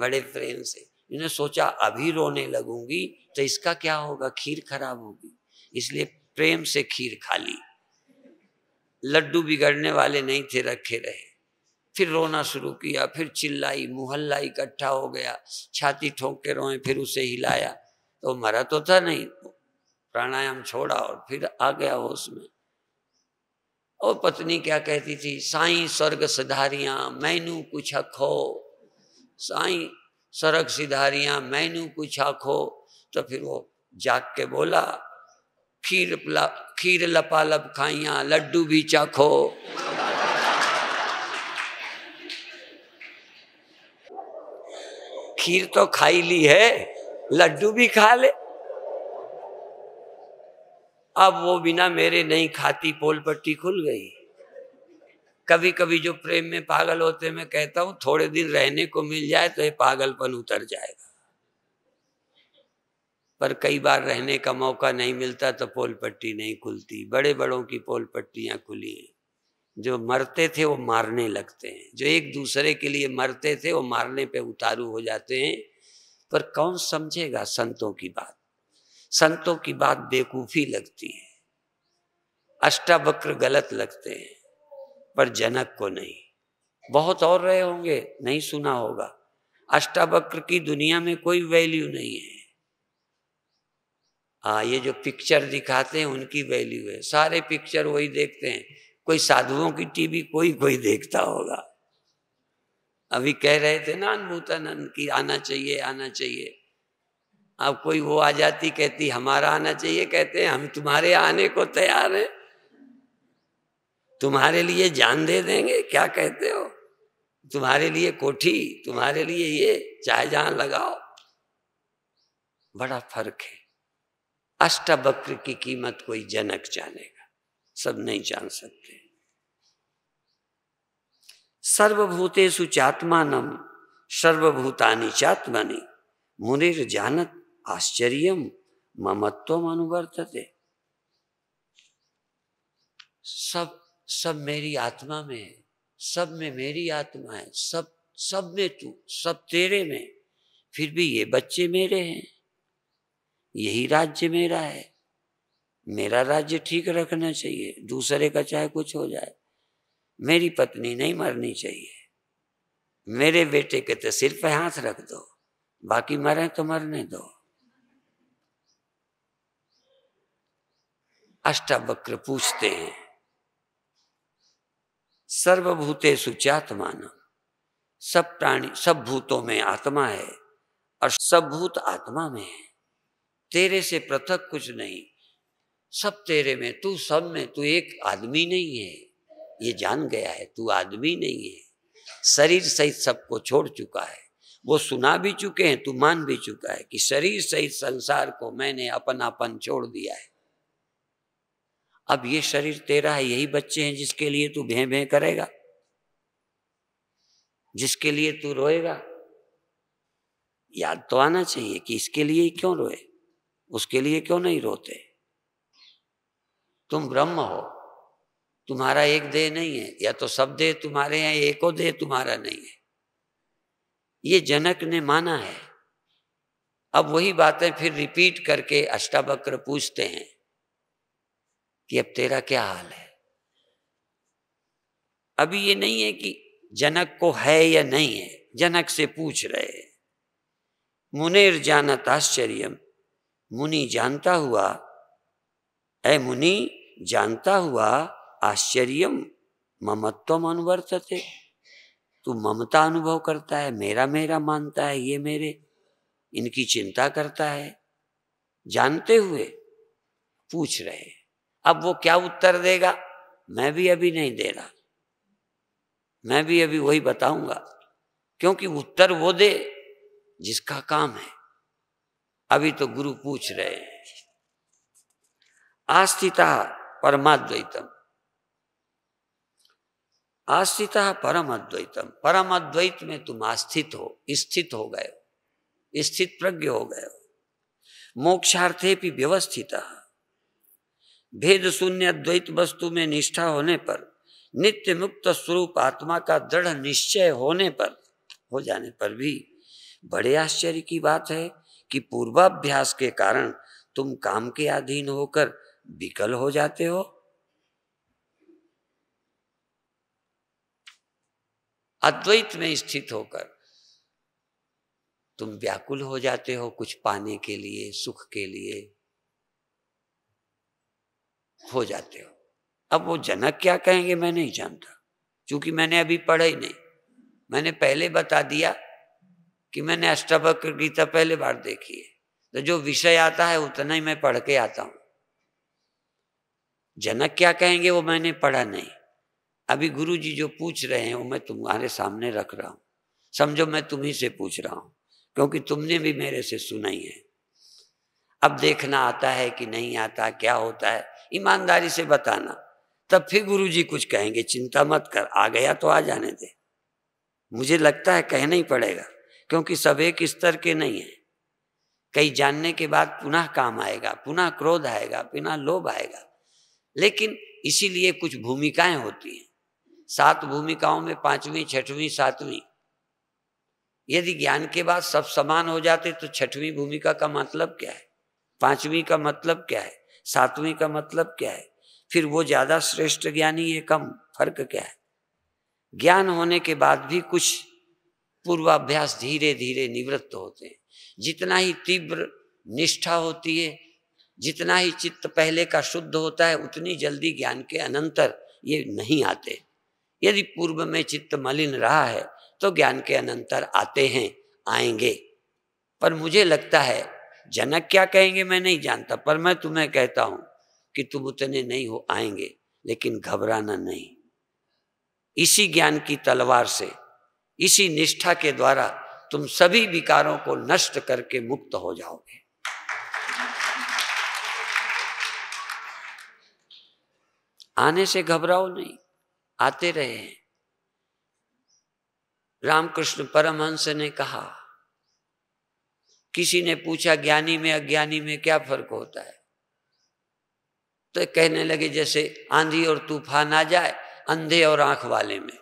बड़े प्रेम से इन्हें सोचा अभी रोने लगूंगी तो इसका क्या होगा खीर खराब होगी इसलिए प्रेम से खीर खा ली लड्डू बिगड़ने वाले नहीं थे रखे रहे फिर रोना शुरू किया फिर चिल्लाई मुहल्ला इकट्ठा हो गया छाती ठोंक के रोए फिर उसे हिलाया तो मरा तो था नहीं प्राणायाम छोड़ा और फिर आ गया होश में और पत्नी क्या कहती थी साई स्वर्ग सधारिया मैनू कुछ खो साई सड़क सिधारियाँ मैनू कुछ आखो तो फिर वो जाग के बोला खीर पला खीर लपालप खाइया लड्डू भी चाखो खीर तो खाई ली है लड्डू भी खा ले अब वो बिना मेरे नहीं खाती पोल पट्टी खुल गई कभी कभी जो प्रेम में पागल होते हैं मैं कहता हूं थोड़े दिन रहने को मिल जाए तो ये पागलपन उतर जाएगा पर कई बार रहने का मौका नहीं मिलता तो पोल पट्टी नहीं खुलती बड़े बड़ों की पोल पट्टियां खुली हैं जो मरते थे वो मारने लगते हैं जो एक दूसरे के लिए मरते थे वो मारने पे उतारू हो जाते हैं पर कौन समझेगा संतों की बात संतों की बात बेकूफी लगती है अष्टावक्र गलत लगते हैं पर जनक को नहीं बहुत और रहे होंगे नहीं सुना होगा अष्टावक्र की दुनिया में कोई वैल्यू नहीं है हाँ ये जो पिक्चर दिखाते हैं उनकी वैल्यू है सारे पिक्चर वही देखते हैं कोई साधुओं की टीवी कोई कोई देखता होगा अभी कह रहे थे ना अनभूतानंद की आना चाहिए आना चाहिए अब कोई वो आ जाती कहती हमारा आना चाहिए कहते हैं हम तुम्हारे आने को तैयार हैं तुम्हारे लिए जान दे देंगे क्या कहते हो तुम्हारे लिए कोठी तुम्हारे लिए ये चाहे जहां लगाओ बड़ा फर्क है अष्टवक्र की कीमत कोई जनक जानेगा सब नहीं जान सकते सर्वभूते सुचात्मान सर्वभूतानि चात्मनि मुनिर जानत आश्चर्य ममत्व अनुवर्तते सब सब मेरी आत्मा में है सब में मेरी आत्मा है सब सब में तू सब तेरे में फिर भी ये बच्चे मेरे हैं यही राज्य मेरा है मेरा राज्य ठीक रखना चाहिए दूसरे का चाहे कुछ हो जाए मेरी पत्नी नहीं मरनी चाहिए मेरे बेटे के तो सिर हाथ रख दो बाकी मरे तो मरने दो अष्टावक्र पूछते हैं सर्वभूते सुचात्मान सब प्राणी सब भूतों में आत्मा है और सब भूत आत्मा में है तेरे से पृथक कुछ नहीं सब तेरे में तू सब में तू एक आदमी नहीं है ये जान गया है तू आदमी नहीं है शरीर सहित सबको छोड़ चुका है वो सुना भी चुके हैं तू मान भी चुका है कि शरीर सहित संसार को मैंने अपनापन छोड़ दिया है अब ये शरीर तेरा है यही बच्चे हैं जिसके लिए तू भें भें करेगा जिसके लिए तू रोएगा याद तो आना चाहिए कि इसके लिए ही क्यों रोए उसके लिए क्यों नहीं रोते तुम ब्रह्म हो तुम्हारा एक देह नहीं है या तो सब देह तुम्हारे हैं एको देह तुम्हारा नहीं है ये जनक ने माना है अब वही बातें फिर रिपीट करके अष्टावक्र पूछते हैं कि अब तेरा क्या हाल है अभी ये नहीं है कि जनक को है या नहीं है जनक से पूछ रहे मुनेर जानत आश्चर्य मुनि जानता हुआ ऐ मुनि जानता हुआ आश्चर्य ममत्व थे तू ममता अनुभव करता है मेरा मेरा मानता है ये मेरे इनकी चिंता करता है जानते हुए पूछ रहे अब वो क्या उत्तर देगा मैं भी अभी नहीं दे रहा मैं भी अभी वही बताऊंगा क्योंकि उत्तर वो दे जिसका काम है अभी तो गुरु पूछ रहे हैं आस्थिता परमाद्वैतम आस्थिता परम अद्वैतम परम अद्वैत में तुम आस्थित हो स्थित हो गए हो स्थित प्रज्ञ हो गए हो मोक्षार्थे भी है भेद शून्य द्वैत वस्तु में निष्ठा होने पर नित्य मुक्त स्वरूप आत्मा का दृढ़ निश्चय होने पर हो जाने पर भी बड़े आश्चर्य की बात है कि पूर्वाभ्यास के कारण तुम काम के अधीन होकर विकल हो जाते हो अद्वैत में स्थित होकर तुम व्याकुल हो जाते हो कुछ पाने के लिए सुख के लिए हो जाते हो अब वो जनक क्या कहेंगे मैं नहीं जानता क्योंकि मैंने अभी पढ़ा ही नहीं मैंने पहले बता दिया कि मैंने अष्टावक्र गीता पहले बार देखी है तो जो विषय आता है उतना ही मैं पढ़ के आता हूं जनक क्या कहेंगे वो मैंने पढ़ा नहीं अभी गुरु जी जो पूछ रहे हैं वो मैं तुम्हारे सामने रख रहा हूं समझो मैं तुम्ही से पूछ रहा हूं क्योंकि तुमने भी मेरे से सुना ही है अब देखना आता है कि नहीं आता क्या होता है ईमानदारी से बताना तब फिर गुरुजी कुछ कहेंगे चिंता मत कर आ गया तो आ जाने दे मुझे लगता है कहना ही पड़ेगा क्योंकि सब एक स्तर के नहीं है कई जानने के बाद पुनः काम आएगा पुनः क्रोध आएगा पुनः लोभ आएगा लेकिन इसीलिए कुछ भूमिकाएं होती हैं सात भूमिकाओं में पांचवी छठवीं सातवीं यदि ज्ञान के बाद सब समान हो जाते तो छठवीं भूमिका का मतलब क्या है पांचवी का मतलब क्या है सातवीं का मतलब क्या है फिर वो ज्यादा श्रेष्ठ ज्ञानी है कम फर्क क्या है ज्ञान होने के बाद भी कुछ पूर्वाभ्यास धीरे धीरे निवृत्त होते हैं जितना ही तीव्र निष्ठा होती है जितना ही चित्त पहले का शुद्ध होता है उतनी जल्दी ज्ञान के अनंतर ये नहीं आते यदि पूर्व में चित्त मलिन रहा है तो ज्ञान के अनंतर आते हैं आएंगे पर मुझे लगता है जनक क्या कहेंगे मैं नहीं जानता पर मैं तुम्हें कहता हूं कि तुम उतने नहीं हो आएंगे लेकिन घबराना नहीं इसी ज्ञान की तलवार से इसी निष्ठा के द्वारा तुम सभी विकारों को नष्ट करके मुक्त हो जाओगे आने से घबराओ नहीं आते रहे हैं रामकृष्ण परमहंस ने कहा किसी ने पूछा ज्ञानी में अज्ञानी में क्या फर्क होता है तो कहने लगे जैसे आंधी और तूफान आ जाए अंधे और आंख वाले में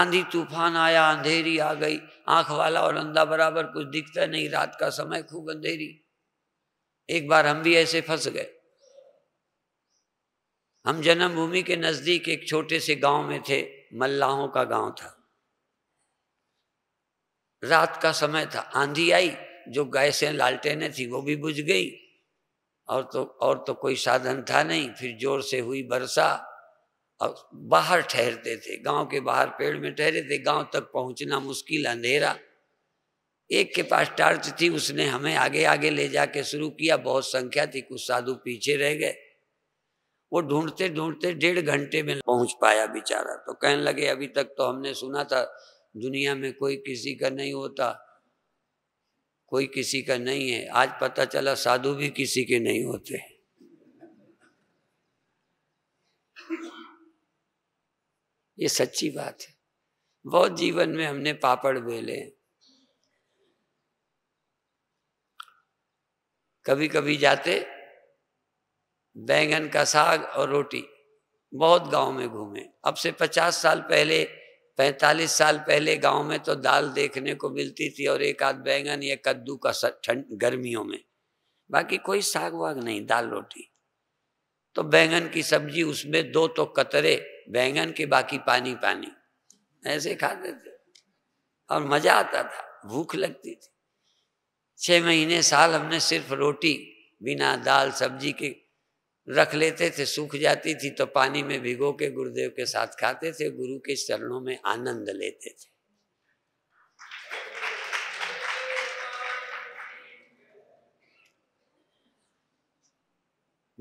आंधी तूफान आया अंधेरी आ गई आंख वाला और अंधा बराबर कुछ दिखता नहीं रात का समय खूब अंधेरी एक बार हम भी ऐसे फंस गए हम जन्मभूमि के नज़दीक एक छोटे से गांव में थे मल्लाहों का गांव था रात का समय था आंधी आई जो गैसें लालटेने थी वो भी बुझ गई और तो और तो कोई साधन था नहीं फिर जोर से हुई वर्षा और बाहर ठहरते थे गांव के बाहर पेड़ में ठहरे थे गांव तक पहुंचना मुश्किल अंधेरा एक के पास टार्च थी उसने हमें आगे आगे ले जाके शुरू किया बहुत संख्या थी कुछ साधु पीछे रह गए वो ढूंढते ढूंढते डेढ़ घंटे में पहुंच पाया बेचारा तो कहने लगे अभी तक तो हमने सुना था दुनिया में कोई किसी का नहीं होता कोई किसी का नहीं है आज पता चला साधु भी किसी के नहीं होते ये सच्ची बात है बहुत जीवन में हमने पापड़ बेले हैं कभी कभी जाते बैंगन का साग और रोटी बहुत गांव में घूमे अब से पचास साल पहले पैंतालीस साल पहले गांव में तो दाल देखने को मिलती थी और एक आध बैंगन या कद्दू का ठंड गर्मियों में बाकी कोई साग वाग नहीं दाल रोटी तो बैंगन की सब्जी उसमें दो तो कतरे बैंगन के बाकी पानी पानी ऐसे खाते थे और मजा आता था भूख लगती थी छः महीने साल हमने सिर्फ रोटी बिना दाल सब्जी के रख लेते थे सूख जाती थी तो पानी में भिगो के गुरुदेव के साथ खाते थे गुरु के चरणों में आनंद लेते थे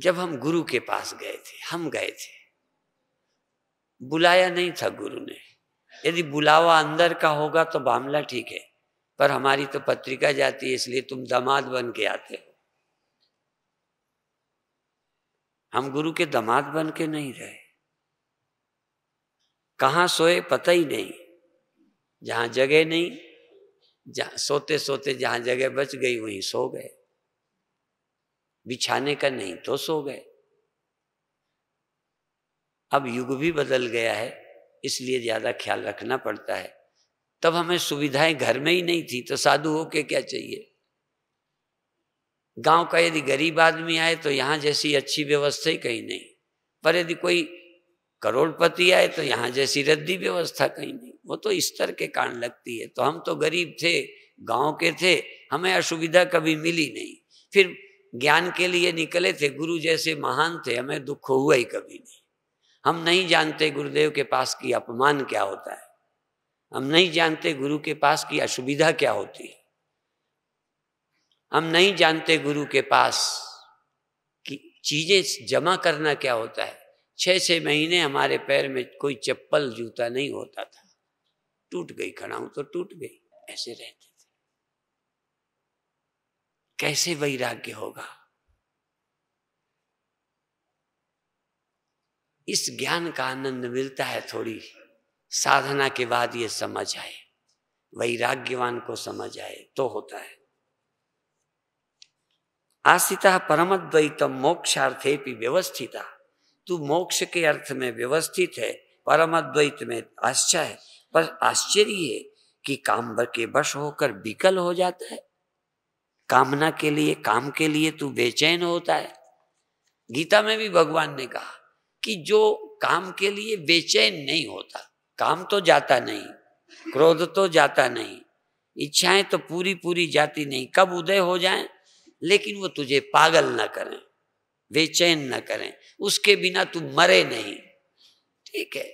जब हम गुरु के पास गए थे हम गए थे बुलाया नहीं था गुरु ने यदि बुलावा अंदर का होगा तो मामला ठीक है पर हमारी तो पत्रिका जाती है इसलिए तुम दामाद बन के आते हो हम गुरु के दामाद बन के नहीं रहे कहाँ सोए पता ही नहीं जहाँ जगह नहीं जहाँ सोते सोते जहाँ जगह बच गई वहीं सो गए बिछाने का नहीं तो सो गए अब युग भी बदल गया है इसलिए ज़्यादा ख्याल रखना पड़ता है तब हमें सुविधाएं घर में ही नहीं थी तो साधु हो के क्या चाहिए गांव का यदि गरीब आदमी आए तो यहाँ जैसी अच्छी व्यवस्था ही कहीं नहीं पर यदि कोई करोड़पति आए तो यहाँ जैसी रद्दी व्यवस्था कहीं नहीं वो तो स्तर के कारण लगती है तो हम तो गरीब थे गांव के थे हमें असुविधा कभी मिली नहीं फिर ज्ञान के लिए निकले थे गुरु जैसे महान थे हमें दुख हुआ ही कभी नहीं हम नहीं जानते गुरुदेव के पास की अपमान क्या होता है हम नहीं जानते गुरु के पास की असुविधा क्या होती है हम नहीं जानते गुरु के पास कि चीज़ें जमा करना क्या होता है छः छः महीने हमारे पैर में कोई चप्पल जूता नहीं होता था टूट गई खड़ा हूं तो टूट गई ऐसे रहते थे कैसे वैराग्य होगा इस ज्ञान का आनंद मिलता है थोड़ी साधना के बाद ये समझ आए वैराग्यवान को समझ आए तो होता है आस्थिता परमद्वैतम मोक्षार्थे भी व्यवस्थिता तू मोक्ष के अर्थ में व्यवस्थित है परमद्वैत में आश्चर्य है पर आश्चर्य है कि काम भर के वश होकर विकल हो जाता है कामना के लिए काम के लिए तू बेचैन होता है गीता में भी भगवान ने कहा कि जो काम के लिए बेचैन नहीं होता काम तो जाता नहीं क्रोध तो जाता नहीं इच्छाएं तो पूरी पूरी जाती नहीं कब उदय हो जाए लेकिन वो तुझे पागल ना करें बेचैन ना करें उसके बिना तू मरे नहीं ठीक है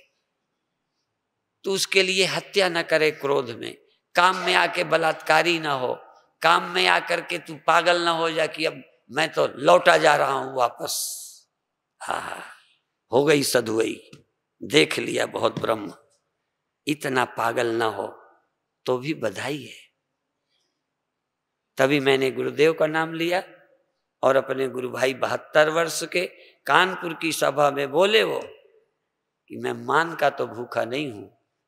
तू उसके लिए हत्या ना करे क्रोध में काम में आके बलात्कारी ना हो काम में आकर के तू पागल ना हो जा कि अब मैं तो लौटा जा रहा हूं वापस हा हो गई सदुई देख लिया बहुत ब्रह्म इतना पागल ना हो तो भी बधाई है तभी मैंने गुरुदेव का नाम लिया और अपने गुरु भाई बहत्तर वर्ष के कानपुर की सभा में बोले वो कि मैं मान का तो भूखा नहीं हूं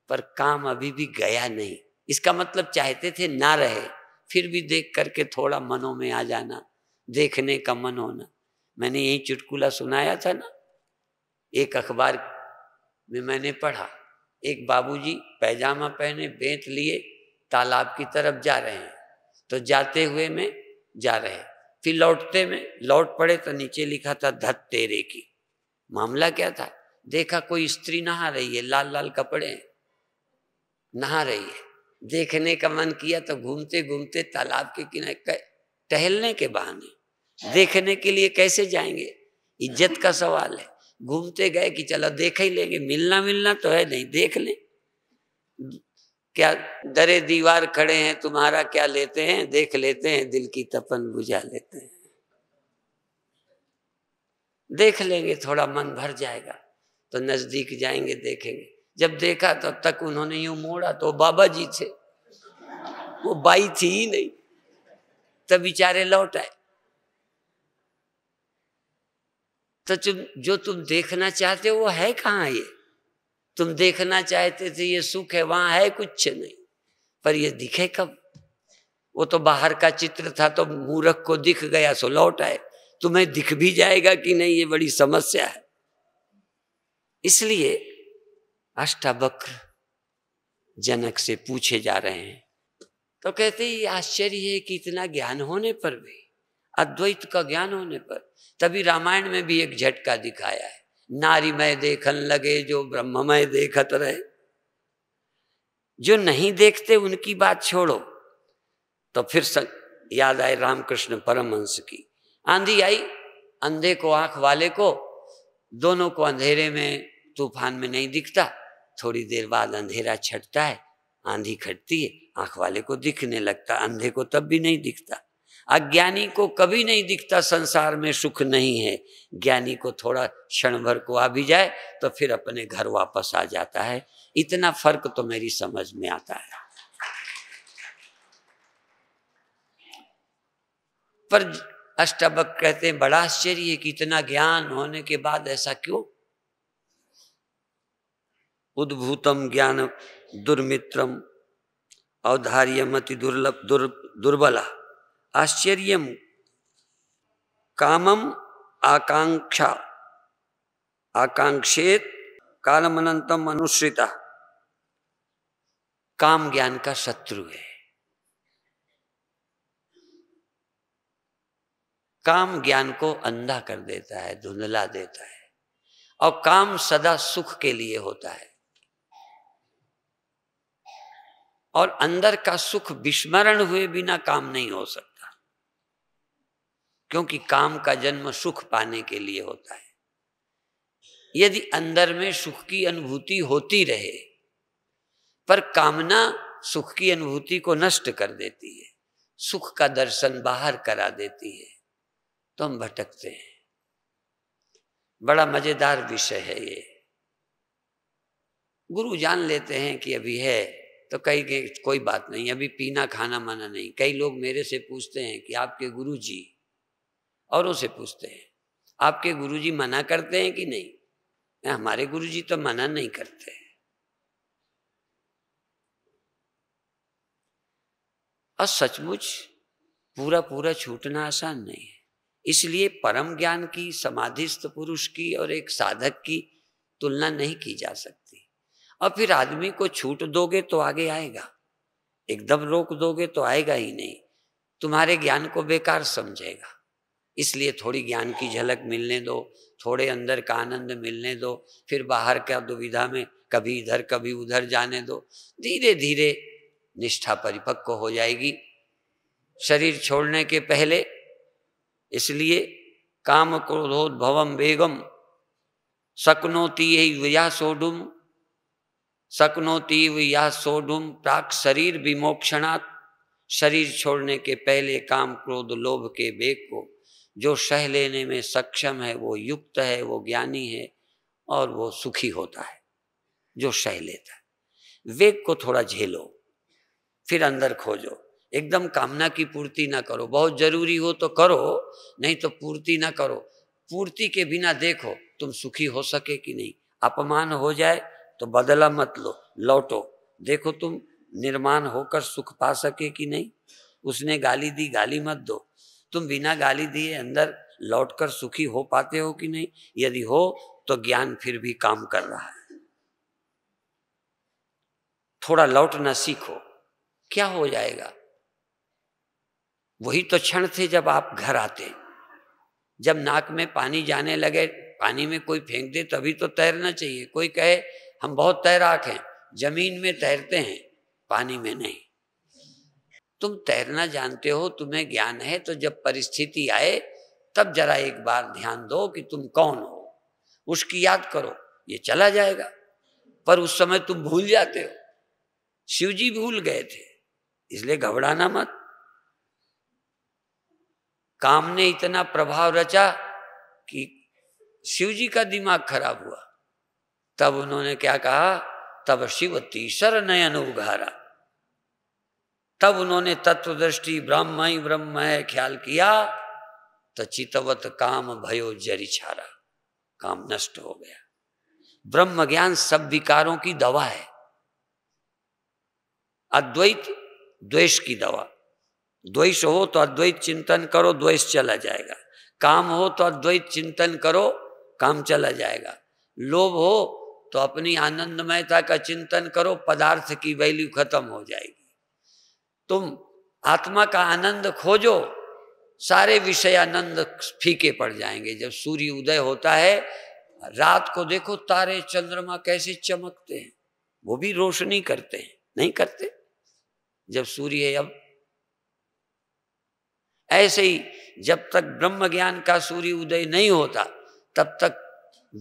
पर काम अभी भी गया नहीं इसका मतलब चाहते थे ना रहे फिर भी देख करके थोड़ा मनों में आ जाना देखने का मन होना मैंने यही चुटकुला सुनाया था ना एक अखबार में मैंने पढ़ा एक बाबूजी पैजामा पहने बेंत लिए तालाब की तरफ जा रहे हैं तो जाते हुए में जा रहे फिर लौटते में लौट पड़े तो नीचे लिखा था धत तेरे की मामला क्या था देखा कोई स्त्री नहा रही है लाल लाल कपड़े नहा रही है देखने का मन किया तो घूमते घूमते तालाब के किनारे टहलने के बहाने देखने के लिए कैसे जाएंगे इज्जत का सवाल है घूमते गए कि चलो देख ही लेंगे मिलना मिलना तो है नहीं देख लें क्या दरे दीवार खड़े हैं तुम्हारा क्या लेते हैं देख लेते हैं दिल की तपन बुझा लेते हैं देख लेंगे थोड़ा मन भर जाएगा तो नजदीक जाएंगे देखेंगे जब देखा तब तो तक उन्होंने यूं मोड़ा तो बाबा जी थे वो बाई थी ही नहीं तब बेचारे लौट आए तो तुम जो तुम देखना चाहते हो वो है कहाँ ये तुम देखना चाहते थे ये सुख है वहां है कुछ नहीं पर ये दिखे कब वो तो बाहर का चित्र था तो मूर्ख को दिख गया सो लौट आए तुम्हें दिख भी जाएगा कि नहीं ये बड़ी समस्या है इसलिए अष्टावक्र जनक से पूछे जा रहे हैं तो कहते ये आश्चर्य है कि इतना ज्ञान होने पर भी अद्वैत का ज्ञान होने पर तभी रामायण में भी एक झटका दिखाया है नारीमय देखन लगे जो ब्रह्ममय देखत रहे जो नहीं देखते उनकी बात छोड़ो तो फिर सक, याद आए रामकृष्ण परमहंस की आंधी आई अंधे को आंख वाले को दोनों को अंधेरे में तूफान में नहीं दिखता थोड़ी देर बाद अंधेरा छटता है आंधी खटती है आंख वाले को दिखने लगता अंधे को तब भी नहीं दिखता अज्ञानी को कभी नहीं दिखता संसार में सुख नहीं है ज्ञानी को थोड़ा क्षण भर को आ भी जाए तो फिर अपने घर वापस आ जाता है इतना फर्क तो मेरी समझ में आता है पर अष्टबक कहते हैं बड़ा आश्चर्य कि इतना ज्ञान होने के बाद ऐसा क्यों उद्भूतम ज्ञान दुर्मित्रम मत दुर्लभ दुर् दुर्बला आश्चर्य कामम आकांक्षा आकांक्षेत कालमनंतम अनुश्रिता काम ज्ञान का शत्रु है काम ज्ञान को अंधा कर देता है धुंधला देता है और काम सदा सुख के लिए होता है और अंदर का सुख विस्मरण हुए बिना काम नहीं हो सकता क्योंकि काम का जन्म सुख पाने के लिए होता है यदि अंदर में सुख की अनुभूति होती रहे पर कामना सुख की अनुभूति को नष्ट कर देती है सुख का दर्शन बाहर करा देती है तो हम भटकते हैं बड़ा मजेदार विषय है ये गुरु जान लेते हैं कि अभी है तो कई कोई बात नहीं अभी पीना खाना मना नहीं कई लोग मेरे से पूछते हैं कि आपके गुरु जी औरों से पूछते हैं आपके गुरुजी मना करते हैं कि नहीं हमारे गुरुजी तो मना नहीं करते और सचमुच पूरा पूरा छूटना आसान नहीं है इसलिए परम ज्ञान की समाधिस्थ पुरुष की और एक साधक की तुलना नहीं की जा सकती और फिर आदमी को छूट दोगे तो आगे आएगा एकदम रोक दोगे तो आएगा ही नहीं तुम्हारे ज्ञान को बेकार समझेगा इसलिए थोड़ी ज्ञान की झलक मिलने दो थोड़े अंदर का आनंद मिलने दो फिर बाहर का दुविधा में कभी इधर कभी उधर जाने दो धीरे धीरे निष्ठा परिपक्व हो जाएगी शरीर छोड़ने के पहले इसलिए काम क्रोधोद्भवम बेगम सकनोती या सोडुम सकनोती या सोडुम प्राक शरीर विमोक्षणात् शरीर छोड़ने के पहले काम क्रोध लोभ के वेग को जो सह लेने में सक्षम है वो युक्त है वो ज्ञानी है और वो सुखी होता है जो सह लेता है वेग को थोड़ा झेलो फिर अंदर खोजो एकदम कामना की पूर्ति ना करो बहुत जरूरी हो तो करो नहीं तो पूर्ति ना करो पूर्ति के बिना देखो तुम सुखी हो सके कि नहीं अपमान हो जाए तो बदला मत लो लौटो देखो तुम निर्माण होकर सुख पा सके कि नहीं उसने गाली दी गाली मत दो तुम बिना गाली दिए अंदर लौटकर सुखी हो पाते हो कि नहीं यदि हो तो ज्ञान फिर भी काम कर रहा है थोड़ा लौटना सीखो क्या हो जाएगा वही तो क्षण थे जब आप घर आते जब नाक में पानी जाने लगे पानी में कोई फेंक दे तभी तो तैरना चाहिए कोई कहे हम बहुत तैराक हैं जमीन में तैरते हैं पानी में नहीं तुम तैरना जानते हो तुम्हें ज्ञान है तो जब परिस्थिति आए तब जरा एक बार ध्यान दो कि तुम कौन हो उसकी याद करो ये चला जाएगा पर उस समय तुम भूल जाते हो शिवजी भूल गए थे इसलिए घबराना मत काम ने इतना प्रभाव रचा कि शिव जी का दिमाग खराब हुआ तब उन्होंने क्या कहा तब शिव तीसर नयन उघारा तब उन्होंने तत्व दृष्टि ब्रह्म ही ब्रह्म है ख्याल किया तो चितवत काम भयो जरी छारा काम नष्ट हो गया ब्रह्म ज्ञान सब विकारों की दवा है अद्वैत द्वेष की दवा द्वेष हो तो अद्वैत चिंतन करो द्वेष चला जाएगा काम हो तो अद्वैत चिंतन करो काम चला जाएगा लोभ हो तो अपनी आनंदमयता का चिंतन करो पदार्थ की वैल्यू खत्म हो जाएगी तुम आत्मा का आनंद खोजो सारे विषय आनंद फीके पड़ जाएंगे जब सूर्य उदय होता है रात को देखो तारे चंद्रमा कैसे चमकते हैं वो भी रोशनी करते हैं नहीं करते जब सूर्य अब ऐसे ही जब तक ब्रह्म ज्ञान का सूर्य उदय नहीं होता तब तक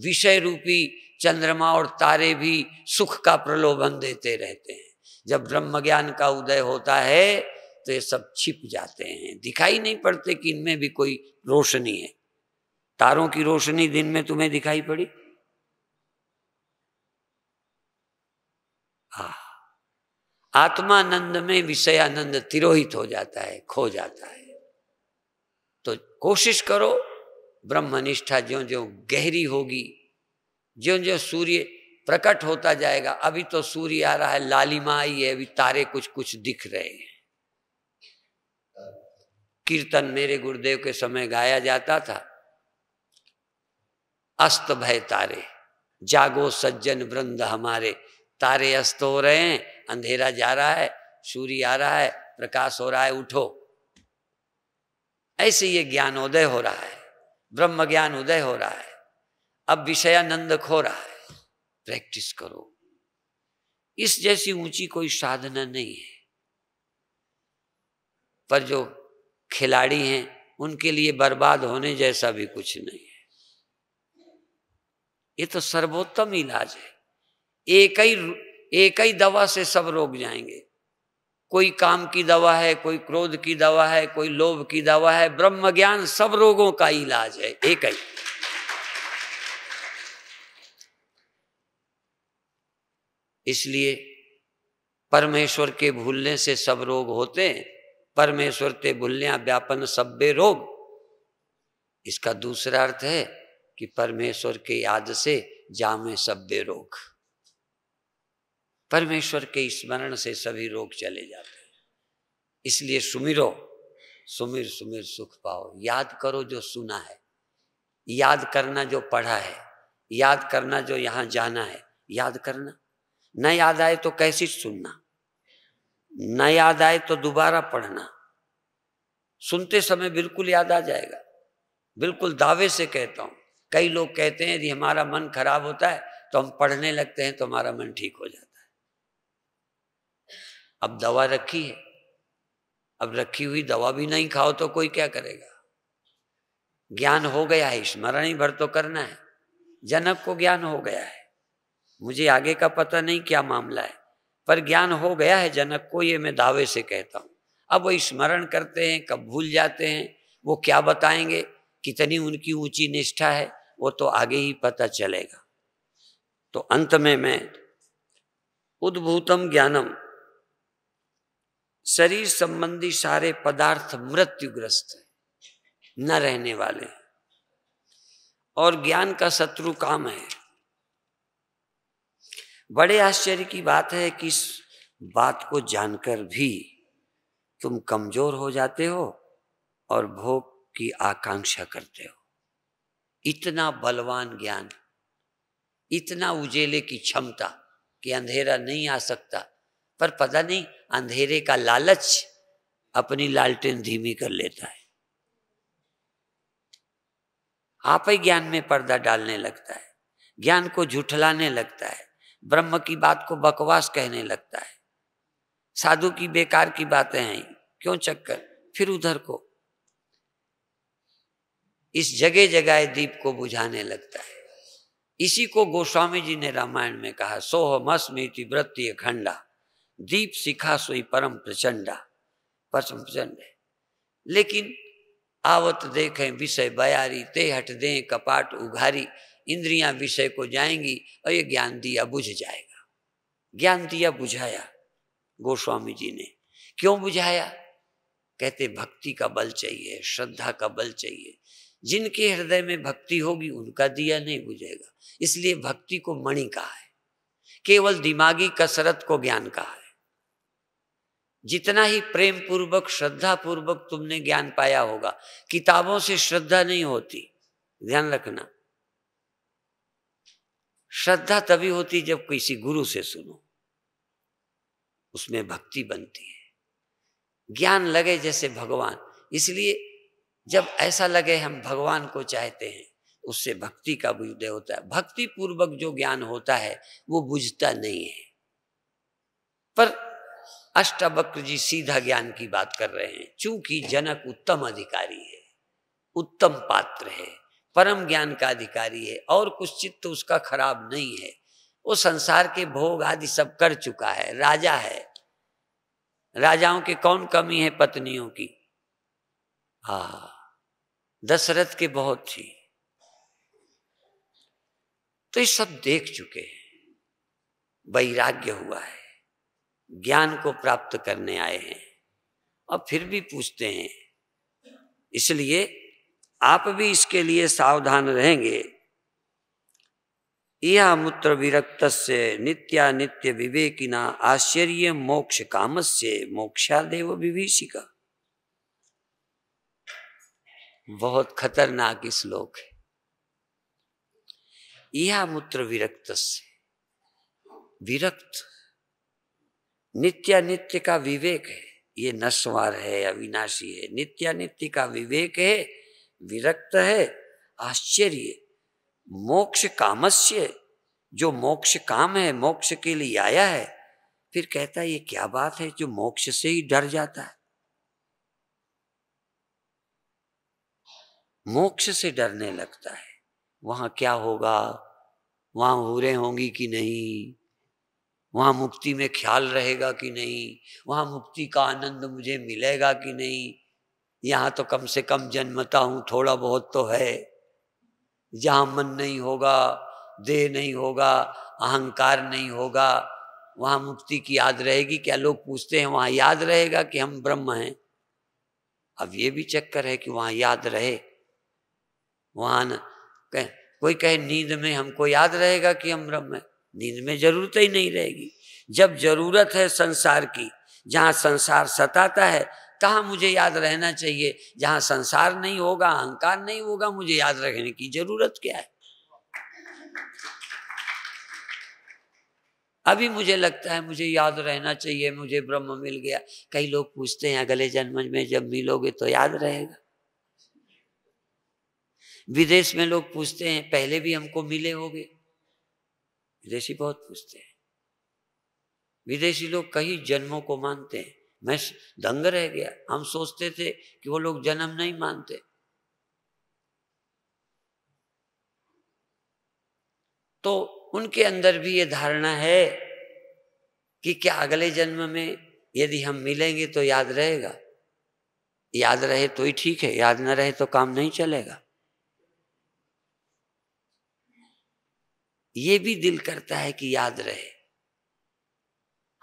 विषय रूपी चंद्रमा और तारे भी सुख का प्रलोभन देते रहते हैं जब ब्रह्म ज्ञान का उदय होता है तो ये सब छिप जाते हैं दिखाई नहीं पड़ते कि इनमें भी कोई रोशनी है तारों की रोशनी दिन में तुम्हें दिखाई पड़ी आत्मानंद में विषय आनंद तिरोहित हो जाता है खो जाता है तो कोशिश करो ब्रह्मनिष्ठा ज्यो ज्यो गहरी होगी ज्यो ज्यो सूर्य प्रकट होता जाएगा अभी तो सूर्य आ रहा है लालिमा आई है अभी तारे कुछ कुछ दिख रहे हैं कीर्तन मेरे गुरुदेव के समय गाया जाता था अस्त भय तारे जागो सज्जन वृंद हमारे तारे अस्त हो रहे हैं अंधेरा जा रहा है सूर्य आ रहा है प्रकाश हो रहा है उठो ऐसे ये ज्ञान उदय हो रहा है ब्रह्म ज्ञान उदय हो रहा है अब विषयानंद खो रहा है प्रैक्टिस करो इस जैसी ऊंची कोई साधना नहीं है पर जो खिलाड़ी हैं उनके लिए बर्बाद होने जैसा भी कुछ नहीं है ये तो सर्वोत्तम इलाज है एक ही एक ही दवा से सब रोग जाएंगे कोई काम की दवा है कोई क्रोध की दवा है कोई लोभ की दवा है ब्रह्म ज्ञान सब रोगों का इलाज है एक ही इसलिए परमेश्वर के भूलने से सब रोग होते हैं परमेश्वर ते भूलिया व्यापन सब्बे रोग इसका दूसरा अर्थ है कि परमेश्वर के याद से जामे सब्बे रोग परमेश्वर के स्मरण से सभी रोग चले जाते हैं इसलिए सुमिरो सुमिर सुमिर सुख पाओ याद करो जो सुना है याद करना जो पढ़ा है याद करना जो यहाँ जाना है याद करना न याद आए तो कैसी सुनना न याद आए तो दोबारा पढ़ना सुनते समय बिल्कुल याद आ जाएगा बिल्कुल दावे से कहता हूं कई लोग कहते हैं यदि हमारा मन खराब होता है तो हम पढ़ने लगते हैं तो हमारा मन ठीक हो जाता है अब दवा रखी है अब रखी हुई दवा भी नहीं खाओ तो कोई क्या करेगा ज्ञान हो गया है स्मरण ही भर तो करना है जनक को ज्ञान हो गया है मुझे आगे का पता नहीं क्या मामला है पर ज्ञान हो गया है जनक को ये मैं दावे से कहता हूँ अब वो स्मरण करते हैं कब भूल जाते हैं वो क्या बताएंगे कितनी उनकी ऊंची निष्ठा है वो तो आगे ही पता चलेगा तो अंत में मैं उद्भूतम ज्ञानम शरीर संबंधी सारे पदार्थ मृत्युग्रस्त है न रहने वाले और ज्ञान का शत्रु काम है बड़े आश्चर्य की बात है कि इस बात को जानकर भी तुम कमजोर हो जाते हो और भोग की आकांक्षा करते हो इतना बलवान ज्ञान इतना उजेले की क्षमता कि अंधेरा नहीं आ सकता पर पता नहीं अंधेरे का लालच अपनी लालटेन धीमी कर लेता है आप ही ज्ञान में पर्दा डालने लगता है ज्ञान को झुठलाने लगता है ब्रह्म की बात को बकवास कहने लगता है साधु की बेकार की बातें हैं क्यों चक्कर फिर उधर को इस जगह जगह दीप को बुझाने लगता है इसी को गोस्वामी जी ने रामायण में कहा सोह मस्मृति वृत्तीय खंडा दीप सिखा सोई परम प्रचंडा परम प्रचंड लेकिन आवत देखें विषय बयारी ते हट दे कपाट उघारी इंद्रियां विषय को जाएंगी और ये ज्ञान दिया बुझ जाएगा ज्ञान दिया बुझाया गोस्वामी जी ने क्यों बुझाया कहते भक्ति का बल चाहिए श्रद्धा का बल चाहिए जिनके हृदय में भक्ति होगी उनका दिया नहीं बुझेगा इसलिए भक्ति को मणि कहा है केवल दिमागी कसरत को ज्ञान कहा है जितना ही प्रेम पूर्वक श्रद्धा पूर्वक तुमने ज्ञान पाया होगा किताबों से श्रद्धा नहीं होती ध्यान रखना श्रद्धा तभी होती जब किसी गुरु से सुनो उसमें भक्ति बनती है ज्ञान लगे जैसे भगवान इसलिए जब ऐसा लगे हम भगवान को चाहते हैं उससे भक्ति का उदय होता है भक्ति पूर्वक जो ज्ञान होता है वो बुझता नहीं है पर अष्टावक्र जी सीधा ज्ञान की बात कर रहे हैं चूंकि जनक उत्तम अधिकारी है उत्तम पात्र है परम ज्ञान का अधिकारी है और कुछ चित्त तो उसका खराब नहीं है वो संसार के भोग आदि सब कर चुका है राजा है राजाओं की कौन कमी है पत्नियों की हा दशरथ के बहुत थी तो ये सब देख चुके हैं वैराग्य हुआ है ज्ञान को प्राप्त करने आए हैं और फिर भी पूछते हैं इसलिए आप भी इसके लिए सावधान रहेंगे यह मूत्र विरक्त से नित्यानित्य विवेकिना आश्चर्य मोक्ष काम से मोक्षादेव विभीषिका बहुत खतरनाक श्लोक है यह मूत्र विरक्त से विरक्त नित्यानित्य का विवेक है ये नस्वार है अविनाशी है नित्यानित्य का विवेक है विरक्त है आश्चर्य मोक्ष कामस्य जो मोक्ष काम है मोक्ष के लिए आया है फिर कहता है ये क्या बात है जो मोक्ष से ही डर जाता है मोक्ष से डरने लगता है वहां क्या होगा वहां रहे होंगी कि नहीं वहां मुक्ति में ख्याल रहेगा कि नहीं वहां मुक्ति का आनंद मुझे मिलेगा कि नहीं यहाँ तो कम से कम जन्मता हूँ थोड़ा बहुत तो है जहाँ मन नहीं होगा देह नहीं होगा अहंकार नहीं होगा वहाँ मुक्ति की याद रहेगी क्या लोग पूछते हैं वहाँ याद रहेगा कि हम ब्रह्म हैं अब ये भी चक्कर है कि वहाँ याद रहे वहाँ न कह, कोई कहे नींद में हमको याद रहेगा कि हम ब्रह्म हैं नींद में जरूरत ही नहीं रहेगी जब जरूरत है संसार की जहाँ संसार सताता है कहाँ मुझे याद रहना चाहिए जहाँ संसार नहीं होगा अहंकार नहीं होगा मुझे याद रखने की जरूरत क्या है अभी मुझे लगता है मुझे याद रहना चाहिए मुझे ब्रह्म मिल गया कई लोग पूछते हैं अगले जन्म में जब मिलोगे तो याद रहेगा विदेश में लोग पूछते हैं पहले भी हमको मिले होगे विदेशी बहुत पूछते हैं विदेशी लोग कई जन्मों को मानते हैं मैं दंग रह गया हम सोचते थे कि वो लोग जन्म नहीं मानते तो उनके अंदर भी ये धारणा है कि क्या अगले जन्म में यदि हम मिलेंगे तो याद रहेगा याद रहे तो ही ठीक है याद ना रहे तो काम नहीं चलेगा ये भी दिल करता है कि याद रहे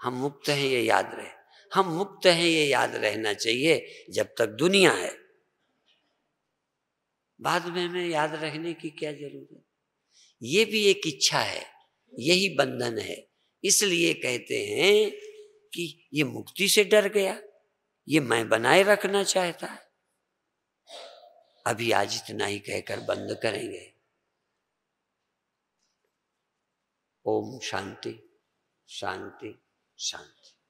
हम मुक्त हैं ये याद रहे हम मुक्त हैं ये याद रहना चाहिए जब तक दुनिया है बाद में हमें याद रहने की क्या जरूरत ये भी एक इच्छा है यही बंधन है इसलिए कहते हैं कि ये मुक्ति से डर गया ये मैं बनाए रखना चाहता है अभी आज इतना ही कहकर बंद करेंगे ओम शांति शांति शांति